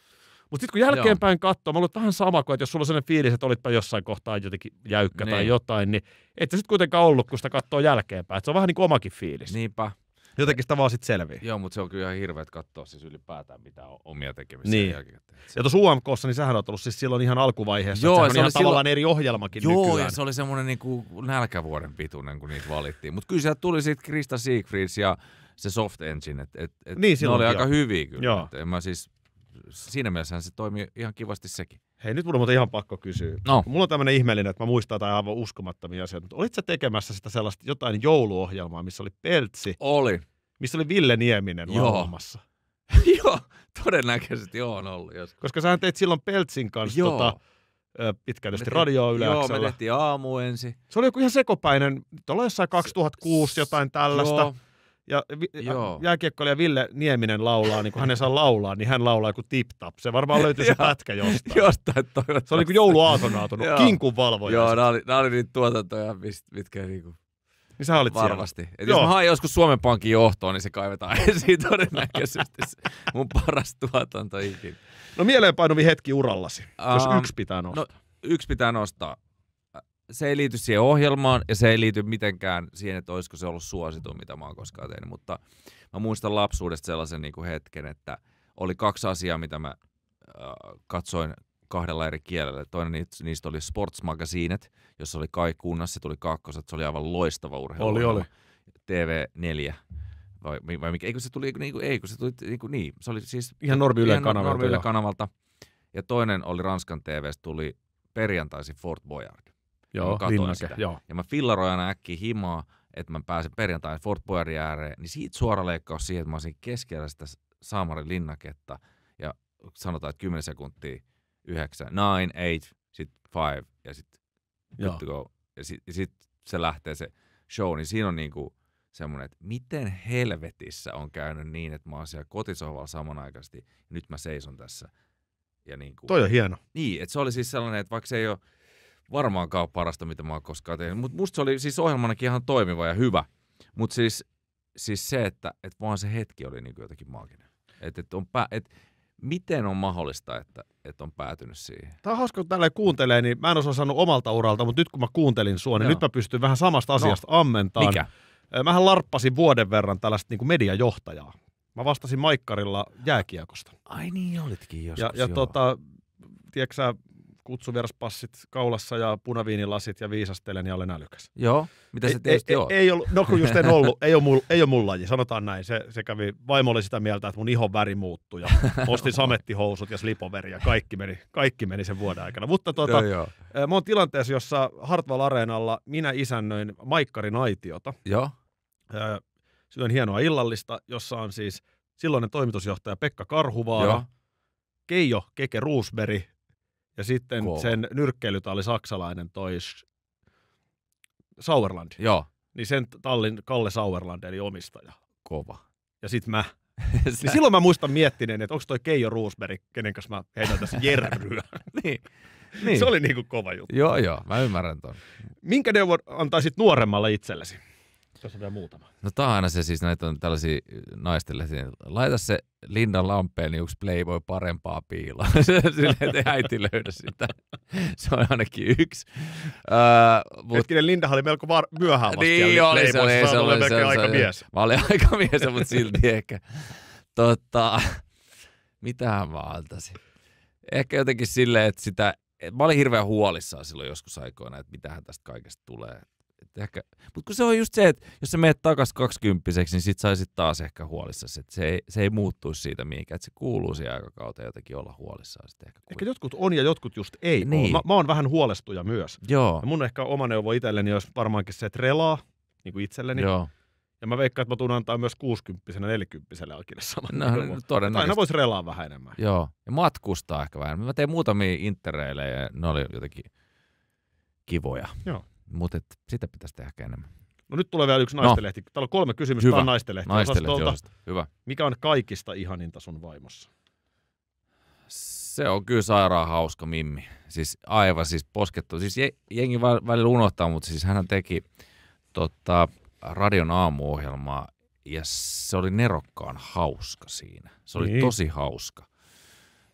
Mutta sitten kun jälkeenpäin katsoo, mä ollut vähän sama kuin, että jos sulla on sellainen fiilis, että olitpa jossain kohtaa jotenkin jäykkä niin. tai jotain, niin että sitten kuitenkaan ollut, kun sitä katsoo jälkeenpäin. Et se on vähän niin kuin omakin fiilis. Niinpä. Jotenkin sitä vaan sitten selviää. Joo, mutta se on kyllä ihan hirveet katsoa siis ylipäätään mitä on omia tekemisiä niin. jälkikäteen. Ja tuossa UMKssa, niin sähän on ollut siis silloin ihan alkuvaiheessa, Joo, se, se on se ihan silloin... tavallaan eri ohjelmakin Joo, nykyään. ja se oli semmoinen niinku nälkävuoden pituinen, kun niitä valittiin. Mutta kyllä sieltä tuli sitten Krista Siegfrieds ja se soft engine. Et, et, et niin, ne oli aika hyviä kyllä. Joo. Et, mä siis, siinä mielessä se toimii ihan kivasti sekin. Hei, nyt mun on muuten ihan pakko kysyä. No. Mulla on tämmöinen ihmeellinen, että mä muistan jotain aivan uskomattomia asioita, mutta olit sä tekemässä sitä sellaista jotain jouluohjelmaa, missä oli Peltsi? Oli. Missä oli Ville Nieminen laulamassa? *laughs* joo, todennäköisesti joo on ollut Jos. Koska sä teit silloin Peltsin kanssa joo. tota, pitkään tietysti yleensä. Joo, me tehtiin aamu ensin. Se oli joku ihan sekopäinen, tuolla jossain 2006 jotain tällaista. Joo ja jääkiekkoilija Ville Nieminen laulaa, niin kun hän saa laulaa, niin hän laulaa joku tip tap. Se varmaan *laughs* löytyy se pätkä jostain. jostain toivottavasti. Se oli kuin jouluaaton aatunut, kinkun valvoja. Joo, nämä oli, nämä oli niitä tuotantoja, mitkä niinku... Niin sä olit Varmasti. Et jos mä haen joskus Suomen Pankin johtoon, niin se kaivetaan *laughs* esiin todennäköisesti. mun paras tuotanto ikinä. No mieleenpainuvi hetki urallasi, um, jos no, yksi pitää nostaa. No, yksi pitää nostaa se ei liity siihen ohjelmaan ja se ei liity mitenkään siihen, että olisiko se ollut suosituin, mitä mä oon koskaan tehnyt. Mutta mä muistan lapsuudesta sellaisen niin kuin hetken, että oli kaksi asiaa, mitä mä äh, katsoin kahdella eri kielellä. Toinen niistä oli Sports Magazinet, jossa oli Kai kunnassa, se tuli kakkoset, se oli aivan loistava urheilu. Oli, oli. TV4. Vai, vai mikä? Eikö se tuli, niin kuin, ei, kun se tuli niin, kuin, niinku niin. Se oli siis ihan Norbi kanavalta. Ja toinen oli Ranskan se tuli perjantaisin Fort Boyard. Joo, mä linnake, sitä. Joo. Ja mä fillaroin aina äkkiä himaa, että mä pääsen perjantaina Fort Boyerin ääreen, niin siitä suora leikkaus siihen, että mä olisin keskellä sitä Saamarin linnaketta ja sanotaan, että 10 sekuntia, 9, 9, 8, sitten 5 ja sitten good to go. Ja sitten sit se lähtee se show, niin siinä on niinku semmoinen, että miten helvetissä on käynyt niin, että mä oon siellä kotisohvalla samanaikaisesti, ja nyt mä seison tässä. Ja niinku, Toi on hieno. Niin, että se oli siis sellainen, että vaikka se ei ole varmaankaan parasta, mitä mä oon koskaan tehnyt. Mutta musta se oli siis ohjelmanakin ihan toimiva ja hyvä. Mutta siis, siis se, että et vaan se hetki oli niin jotenkin maaginen. Et, et on pä, et, miten on mahdollista, että, et on päätynyt siihen? Tämä on hauska, kun tälleen kuuntelee, niin mä en osaa sanoa omalta uralta, mutta nyt kun mä kuuntelin sua, niin Joo. nyt mä pystyn vähän samasta no. asiasta no. ammentaan. Mikä? Mähän larppasin vuoden verran tällaista niin kuin mediajohtajaa. Mä vastasin Maikkarilla jääkiekosta. Ai niin, olitkin joskus. Ja, ja joo. tota, tiedätkö kutsuvieraspassit kaulassa ja punaviinilasit ja viisastelen ja olen älykäs. Joo, mitä se ei, tietysti ei, on? Ei, ei ollut, no kun just en ollut, ei ole, mul, ei ole mun laji, sanotaan näin. Se, se kävi, vaimo oli sitä mieltä, että mun ihon väri muuttui ja ostin samettihousut ja slipoveri ja kaikki meni, kaikki meni sen vuoden aikana. Mutta tuota, joo, tota, joo. Eh, mä oon tilanteessa, jossa Hartwall Areenalla minä isännöin Maikkarin aitiota. Joo. Eh, syön hienoa illallista, jossa on siis silloinen toimitusjohtaja Pekka Karhuvaara, Joo. Keijo Keke Ruusberi, ja sitten Kova. sen nyrkkeilytä oli saksalainen toi Sauerland. Joo. Niin sen tallin Kalle Sauerland eli omistaja. Kova. Ja sit mä. *laughs* Sä... niin silloin mä muistan miettineen, että onko toi Keijo Roosberg, kenen kanssa mä heitän tässä *laughs* jerryä. niin. *laughs* niin. Se niin. oli niinku kova juttu. Joo, joo, mä ymmärrän ton. Minkä neuvon antaisit nuoremmalle itsellesi? Tässä vielä muutama. No tää on aina se siis, näitä on tällaisia naistille. Laita se Linda Lampeen niin yksi Playboy parempaa piiloa. *laughs* Silleen, että äiti löydä sitä. Se on ainakin yksi. Äh, mut... Hetkinen, Linda oli melko var- myöhään vasta. Niin oli, se oli. Se oli, se oli, se oli, aika mies. Mä olin aika mies, mutta silti ehkä. Tota, mitähän mä antaisin? Ehkä jotenkin silleen, että sitä mä olin hirveän huolissaan silloin joskus aikoina, että mitähän tästä kaikesta tulee ehkä, mutta kun se on just se, että jos sä meet takas kaksikymppiseksi, niin sit saisit taas ehkä huolissa, että se ei, se ei muuttuisi siitä mihinkään, että se kuuluu siihen aikakauteen jotenkin olla huolissaan Sit ehkä. Ehkä jotkut on ja jotkut just ei. Niin. Mä, mä oon vähän huolestuja myös. Joo. Ja mun ehkä oma neuvo itselleni olisi varmaankin se, että relaa, niin kuin itselleni. Joo. Ja mä veikkaan, että mä tuun antaa myös 60 40 akille saman. No, no, todennäköisesti. Aina voisi relaa vähän enemmän. Joo, ja matkustaa ehkä vähän. Mä tein muutamia interreille, ja ne oli jotenkin kivoja. Joo. Mutta sitä pitäisi tehdä ehkä enemmän. No nyt tulee vielä yksi no. naistelehti. No. Täällä on kolme kysymystä, Hyvä. tämä on naistenlehti. Hyvä. Mikä on kaikista ihaninta sun vaimossa? Se on kyllä sairaan hauska mimmi. Siis aivan siis poskettu. Siis jengi välillä unohtaa, mutta siis hän teki tota, radion aamuohjelmaa ja se oli nerokkaan hauska siinä. Se oli niin. tosi hauska.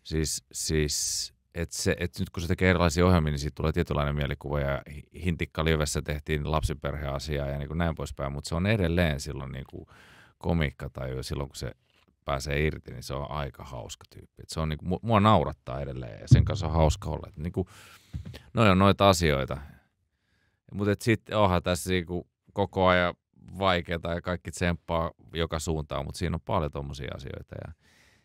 Siis, siis et se, että nyt kun se tekee erilaisia ohjelmia, niin siitä tulee tietynlainen mielikuva ja Hintikka Livessä tehtiin lapsiperheasiaa ja niin kuin näin poispäin, mutta se on edelleen silloin niin kuin komiikka tai jo silloin kun se pääsee irti, niin se on aika hauska tyyppi. Et se on niin kuin, mua naurattaa edelleen ja sen kanssa on hauska olla. Et niin kuin, noi on noita asioita. Mutta sitten onhan tässä niin kuin koko ajan vaikeaa ja kaikki tsemppaa joka suuntaan, mutta siinä on paljon tuommoisia asioita. Ja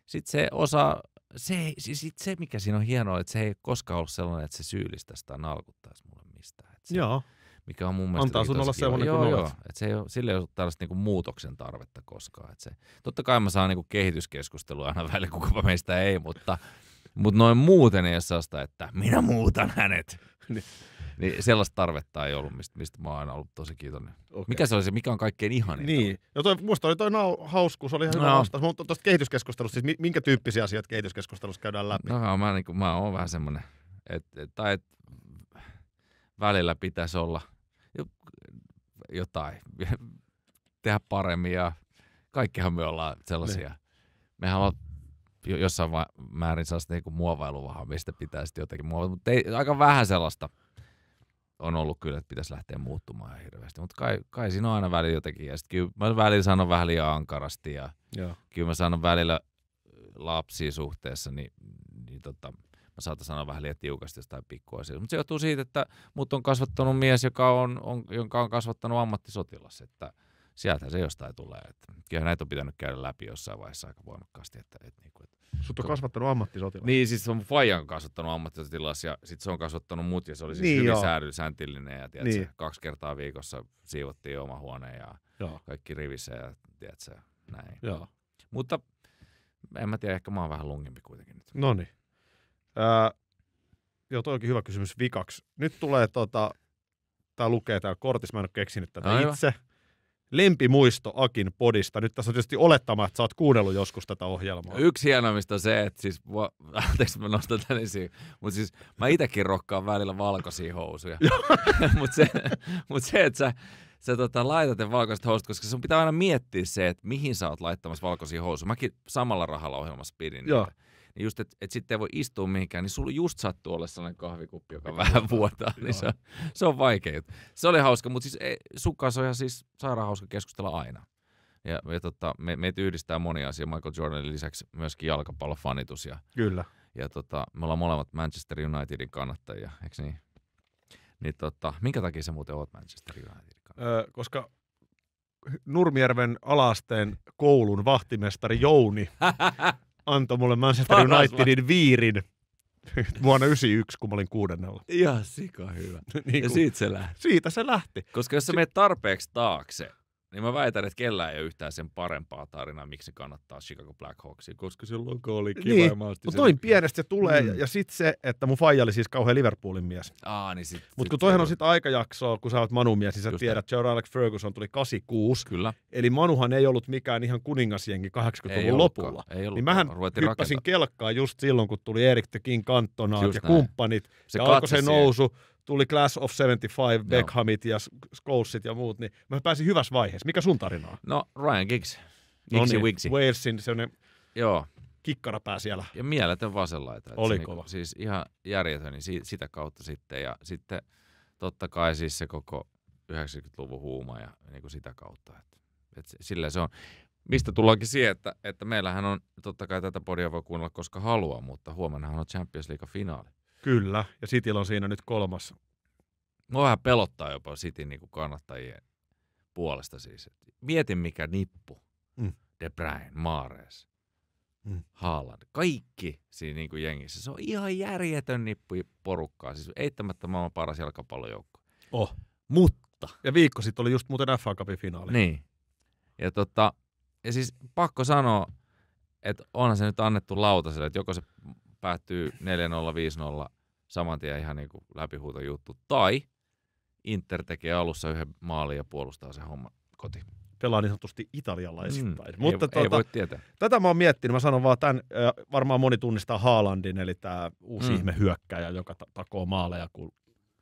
sitten se osa se, siis se, mikä siinä on hienoa, että se ei koskaan ollut sellainen, että se syyllistäisi tai nalkuttaisi mulle mistään. Että se, Joo mikä on mun mielestä... Antaa sun olla sellainen joo, kuin joo, olet. se ei ole, sillä ei ole tällaista niinku muutoksen tarvetta koskaan. että se, totta kai mä saan niinku kehityskeskustelua aina välillä, kukapa meistä ei, mutta, mutta noin muuten ei ole sellaista, että minä muutan hänet. Niin. Niin sellaista tarvetta ei ollut, mistä, mistä mä oon aina ollut tosi kiitollinen. Okay. Mikä se oli se, mikä on kaikkein ihaninta? Niin, ja no toi, musta oli toi nau, hauskuus, oli ihan no. hyvä vastaus. Mutta tuosta kehityskeskustelusta, siis minkä tyyppisiä asioita kehityskeskustelussa käydään läpi? No mä, niin kuin, mä oon vähän semmoinen, että et, tai et, välillä pitäisi olla jotain, *laughs* tehdä paremmin ja kaikkihan me ollaan sellaisia. Ne. Niin. Mehän ollaan jossain määrin sellaista niin muovailuvahaa, mistä pitää sitten jotenkin muovata, mutta ei, aika vähän sellaista – on ollut kyllä, että pitäisi lähteä muuttumaan hirveästi. Mutta kai, kai siinä on aina välillä jotenkin. Ja sitten mä välillä sanon vähän liian ankarasti ja Joo. kyllä mä sanon välillä äh, lapsia suhteessa, niin, niin tota, mä saatan sanoa vähän liian tiukasti jostain pikkuasioista. Mutta se johtuu siitä, että mut on kasvattanut mies, joka on, on, jonka on kasvattanut ammattisotilas. Että sieltä se jostain tulee. että kyllä näitä on pitänyt käydä läpi jossain vaiheessa aika voimakkaasti. Että, niinku, et, että, Sut on kasvattanut ammattisotilas. Niin, siis on Fajan kasvattanut ammattisotilas ja sit se on kasvattanut mut ja se oli siis niin, hyvin säädy, ja tiedätkö, niin. kaksi kertaa viikossa siivottiin oma huone ja joo. kaikki rivissä ja tiedätkö, näin. Joo. Mutta en mä tiedä, ehkä mä oon vähän lungimpi kuitenkin nyt. No niin. Öö, joo, toi onkin hyvä kysymys vikaksi. Nyt tulee tota, tää lukee täällä kortissa, mä en ole keksinyt tätä Aivan. itse lempimuisto Akin podista? Nyt tässä on tietysti olettama, että sä oot kuunnellut joskus tätä ohjelmaa. Yksi hienoimmista on se, että siis, *laughs* anteeksi mä nostan tän esiin, mutta siis mä itsekin rokkaan välillä valkoisia housuja. *laughs* mutta se, mut se, että sä, sä tota, laitat ne valkoiset housut, koska sun pitää aina miettiä se, että mihin sä oot laittamassa valkoisia housuja. Mäkin samalla rahalla ohjelmassa pidin Joo. niitä. Niin just, että et sitten ei voi istua mihinkään, niin sulla just sattuu olla sellainen kahvikuppi, joka Eikä niin, vähän vuotaa. Niin Joo. Niin se, se on vaikea. Se oli hauska, mutta siis ei, sun kanssa on ihan siis sairaan hauska keskustella aina. Ja, ja tota, me, meitä yhdistää monia asia Michael Jordanin lisäksi myöskin jalkapallofanitus. Ja, Kyllä. Ja tota, me ollaan molemmat Manchester Unitedin kannattajia, eikö niin? Niin tota, minkä takia sä muuten oot Manchester Unitedin kannattaja? Öö, koska Nurmijärven alasteen koulun vahtimestari Jouni *laughs* antoi mulle Manchester Unitedin viirin *laughs* vuonna 91, kun mä olin kuudennella. Ihan sika hyvä. *laughs* niin kuin, ja siitä se lähti. Siitä se lähti. Koska jos sä si- menet tarpeeksi taakse, niin mä väitän, että kellään ei ole yhtään sen parempaa tarinaa, miksi kannattaa Chicago Blackhawksia, koska se logo oli kiva niin, ja mä mutta noin pienestä se tulee, mm. ja sitten se, että mun faija oli siis kauhean Liverpoolin mies. Aa, niin sit, Mut sit kun toihan on, sitten aikajaksoa, kun sä oot Manu mies, niin sä Just tiedät, että Alex Ferguson tuli 86. Kyllä. Eli Manuhan ei ollut mikään ihan kuningasjengi 80-luvun lopulla. ei ollut. Niin mähän hyppäsin rakentaa. kelkkaa just silloin, kun tuli Erik Tekin kanttonaat ja näin. kumppanit, se ja alkoi se nousu, tuli Class of 75, Beckhamit ja Scholesit ja muut, niin mä pääsin hyvässä vaiheessa. Mikä sun tarina on? No Ryan Giggs. No Giggs no Walesin sellainen Joo. kikkarapää siellä. Ja mieletön vasenlaita. Oli niinku kova. Niin, siis ihan järjetön, niin si- sitä kautta sitten. Ja sitten totta kai siis se koko 90-luvun huuma ja niin kuin sitä kautta. Että, että sillä se on. Mistä tullaankin siihen, että, että meillähän on, totta kai tätä podia voi kuunnella koska haluaa, mutta huomennahan on Champions League-finaali. Kyllä, ja Cityllä on siinä nyt kolmas. Mua vähän pelottaa jopa Cityn niin kannattajien puolesta siis. Mietin mikä nippu. Mm. De Bruyne, Maares, mm. Haaland. Kaikki siinä niin kuin jengissä. Se on ihan järjetön nippu porukkaa. Siis eittämättä maailman paras jalkapallojoukko. Oh. Mutta. Ja viikko sitten oli just muuten FA Cupin finaali. Niin. Ja, tota, ja siis pakko sanoa, että onhan se nyt annettu lautaselle, että joko se päättyy 4-0-5-0 saman tien ihan niin kuin juttu Tai Inter tekee alussa yhden maalin ja puolustaa se homma koti. Pelaa niin sanotusti italialaisittain. Mm, Mutta ei, tuota, ei voi tietää. Tätä mä oon miettinyt. Mä sanon vaan tämän, varmaan moni tunnistaa Haalandin, eli tämä uusi mm. ihme hyökkäjä, joka takoo maaleja kuin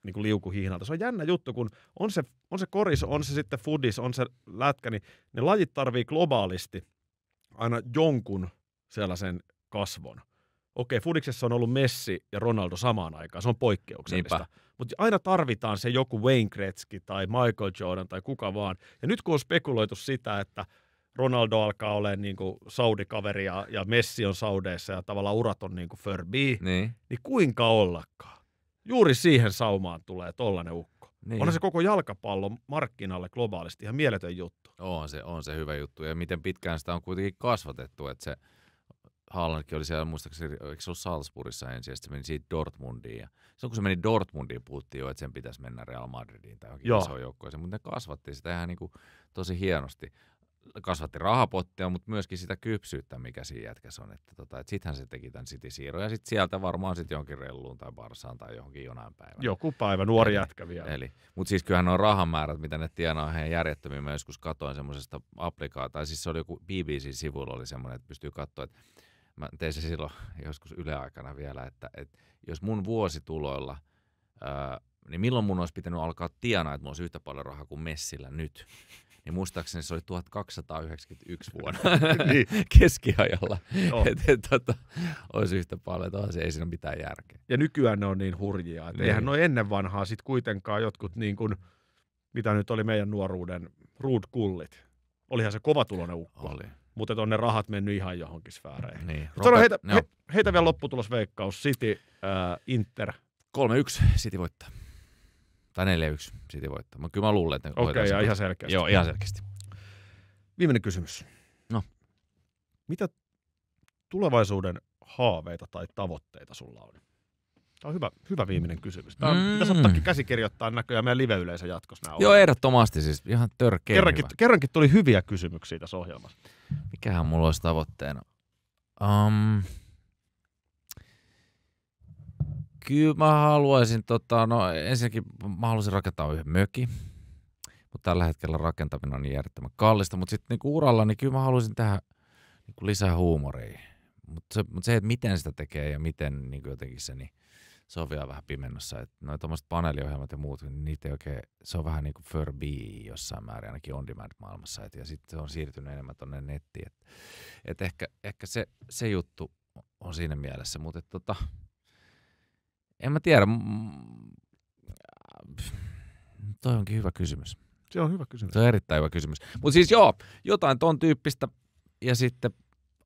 niin kuin liukuhihnalta. Se on jännä juttu, kun on se, on se koris, on se sitten fudis, on se lätkä, niin ne lajit tarvii globaalisti aina jonkun sellaisen kasvon okei, Fudiksessa on ollut Messi ja Ronaldo samaan aikaan, se on poikkeuksellista. Mutta aina tarvitaan se joku Wayne Gretzky tai Michael Jordan tai kuka vaan. Ja nyt kun on spekuloitu sitä, että Ronaldo alkaa olemaan niin kuin Saudi-kaveri ja, ja Messi on saudeissa ja tavallaan urat on niin kuin förbi, niin. niin kuinka ollakaan? Juuri siihen saumaan tulee tollainen ukko. Niin. Onhan se koko jalkapallo markkinalle globaalisti ihan mieletön juttu. On se, on se hyvä juttu ja miten pitkään sitä on kuitenkin kasvatettu, että se – Haalandkin oli siellä muistaakseni, eikö se ollut Salzburgissa ensin, ja sitten se meni siitä Dortmundiin. Ja on kun se meni Dortmundiin, puhuttiin jo, että sen pitäisi mennä Real Madridiin tai johonkin isoon joukkueeseen, mutta ne kasvatti sitä ihan niin kuin tosi hienosti. Kasvatti rahapottia, mutta myöskin sitä kypsyyttä, mikä siinä jätkässä on. Että tota, et sittenhän se teki tämän City-siirron, ja sitten sieltä varmaan sitten johonkin relluun tai barsaan tai johonkin jonain päivänä. Joku päivä, nuori eli, jätkä vielä. Eli, mutta siis kyllähän nuo rahamäärät, mitä ne tienaa ihan järjettömiä, mä joskus katoin semmoisesta applikaatiosta, tai siis se oli joku BBC-sivulla oli semmoinen, että pystyy katsoa, että mä tein se silloin *laughs* joskus yleaikana vielä, että, että jos mun vuosituloilla, ää, niin milloin mun olisi pitänyt alkaa tienaa, että mulla olisi yhtä paljon rahaa kuin messillä nyt? Niin muistaakseni se oli 1291 vuonna niin. *laughs* *laughs* keskiajalla, että et, tota, olisi yhtä paljon, että ei siinä ole mitään järkeä. Ja nykyään ne on niin hurjia, että niin. eihän ne ennen vanhaa sitten kuitenkaan jotkut niin kuin, mitä nyt oli meidän nuoruuden ruudkullit. Olihan se tulonen ukko. Oli mutta on ne rahat mennyt ihan johonkin sfääreihin. Niin. Robert, Sano heitä, he, heitä vielä lopputulosveikkaus. City, äh, Inter. 3-1 City voittaa. Tai 4-1 City voittaa. Mutta kyllä mä luulen, että ne Okei, okay, ihan selkeästi. Joo, ihan selkeästi. Viimeinen kysymys. No. Mitä tulevaisuuden haaveita tai tavoitteita sulla on? Tämä on hyvä, hyvä viimeinen kysymys. Tämä on, mm. pitäisi ottaakin käsikirjoittaa näköjään meidän live-yleisö jatkossa. Joo, ehdottomasti siis. Ihan törkeä kerrankin, hyvä. kerrankin tuli hyviä kysymyksiä tässä ohjelmassa. Mikähän mulla olisi tavoitteena? Um, kyllä mä haluaisin, tota, no ensinnäkin mä haluaisin rakentaa yhden mökin. Mutta tällä hetkellä rakentaminen on niin järjettömän kallista. Mutta sitten niinku uralla, niin kyllä mä haluaisin tehdä niinku lisää huumoria. Mutta se, mut se, että miten sitä tekee ja miten niinku jotenkin se, niin se on vielä vähän pimennossa. Noin tuommoiset paneeliohjelmat ja muut, niin niitä ei oikein, se on vähän niin kuin Furby jossain määrin, ainakin on demand maailmassa. Et, ja sitten se on siirtynyt enemmän tuonne nettiin. Et, et ehkä, ehkä se, se juttu on siinä mielessä, mutta tota, en mä tiedä. Toi onkin hyvä kysymys. Se on hyvä kysymys. Se on erittäin hyvä kysymys. Mutta siis joo, jotain ton tyyppistä ja sitten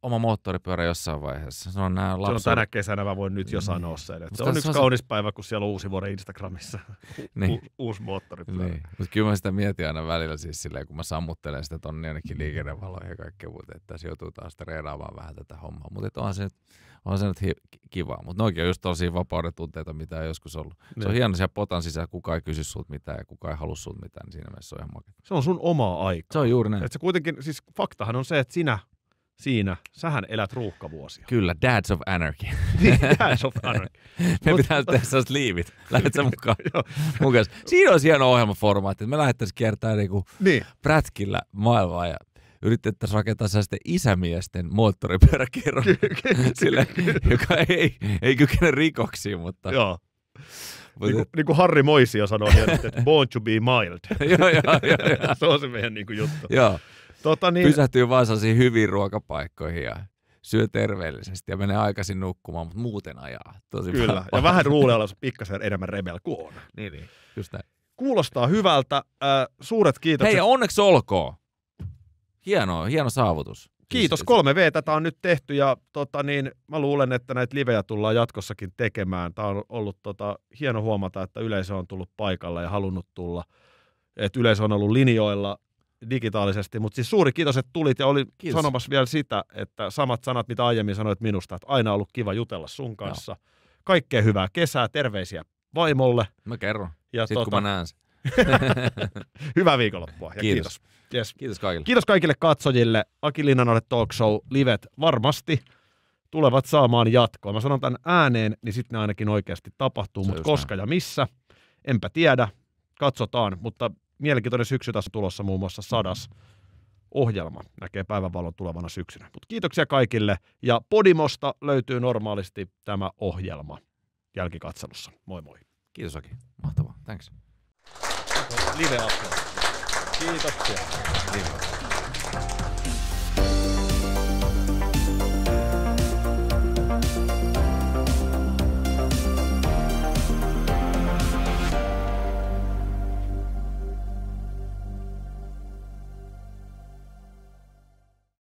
oma moottoripyörä jossain vaiheessa. Se on, nämä se on tänä kesänä, mä voin nyt jo niin. sanoa sen. Että se on yksi se... kaunis päivä, kun siellä on uusi vuori Instagramissa. *laughs* niin. U- uusi moottoripyörä. Niin. Mutta kyllä mä sitä mietin aina välillä siis silleen, kun mä sammuttelen sitä tonne jonnekin liikennevaloihin ja kaikkea muuta, että se joutuu taas treenaamaan vähän tätä hommaa. Mutta onhan se nyt, onhan se nyt hi- kivaa. Mutta noikin on just tosi vapauden tunteita, mitä ei joskus ollut. Niin. Se on niin. hieno siellä potan sisällä, kuka ei kysy sulta mitään ja kuka ei halua sulta mitään, niin siinä mielessä se on ihan makea. Se on sun omaa aikaa. Se on juuri näin. Et se kuitenkin, siis faktahan on se, että sinä siinä. Sähän elät ruuhkavuosia. Kyllä, Dads of Anarchy. *laughs* Niin, dads of Anarchy. *laughs* Me pitää tehdä sellaiset liivit. *laughs* Lähet sä mukaan? mukaan. Siinä olisi hieno ohjelmaformaatti, että me lähdettäisiin kiertämään niinku niin. prätkillä maailmaa ja yritettäisiin rakentaa sellaisten isämiesten moottoripyöräkerron, sille, joka ei, ei kykene rikoksiin, mutta... Joo. niin, kuin, niin kuin niinku Harri Moisio sanoi että born to be mild. joo, joo, joo, joo. se on se meidän niin kuin juttu. Joo. Tota niin. Pysähtyy vaan sellaisiin hyviin ruokapaikkoihin ja syö terveellisesti ja menee aikaisin nukkumaan, mutta muuten ajaa. Tosi Kyllä, paljon. ja vähän ruulee olla pikkasen enemmän rebel kuin on. Niin, niin, just näin. Kuulostaa hyvältä. Äh, suuret kiitokset. Hei, onneksi olkoon. Hieno, hieno saavutus. Kiitos, siis- kolme V tätä on nyt tehty ja tota, niin, mä luulen, että näitä livejä tullaan jatkossakin tekemään. Tämä on ollut tota, hieno huomata, että yleisö on tullut paikalle ja halunnut tulla. Et yleisö on ollut linjoilla digitaalisesti. Mutta siis suuri kiitos, että tulit ja oli kiitos. sanomassa vielä sitä, että samat sanat, mitä aiemmin sanoit minusta, että aina ollut kiva jutella sun kanssa. Joo. Kaikkea hyvää kesää, terveisiä vaimolle. Mä kerron, ja sit tuota... kun tota- mä näen sen. *laughs* Hyvää viikonloppua ja kiitos. Kiitos. Yes. kiitos kaikille. Kiitos kaikille katsojille. Aki Linnanalle Talk Show livet varmasti tulevat saamaan jatkoa. Mä sanon tämän ääneen, niin sitten ne ainakin oikeasti tapahtuu, mutta koska näin. ja missä, enpä tiedä, katsotaan, mutta mielenkiintoinen syksy tässä tulossa muun muassa sadas ohjelma näkee päivänvalon tulevana syksynä. Mutta kiitoksia kaikille ja Podimosta löytyy normaalisti tämä ohjelma jälkikatselussa. Moi moi. Kiitos Aki. Mahtavaa. Thanks. Live Kiitoksia. Live.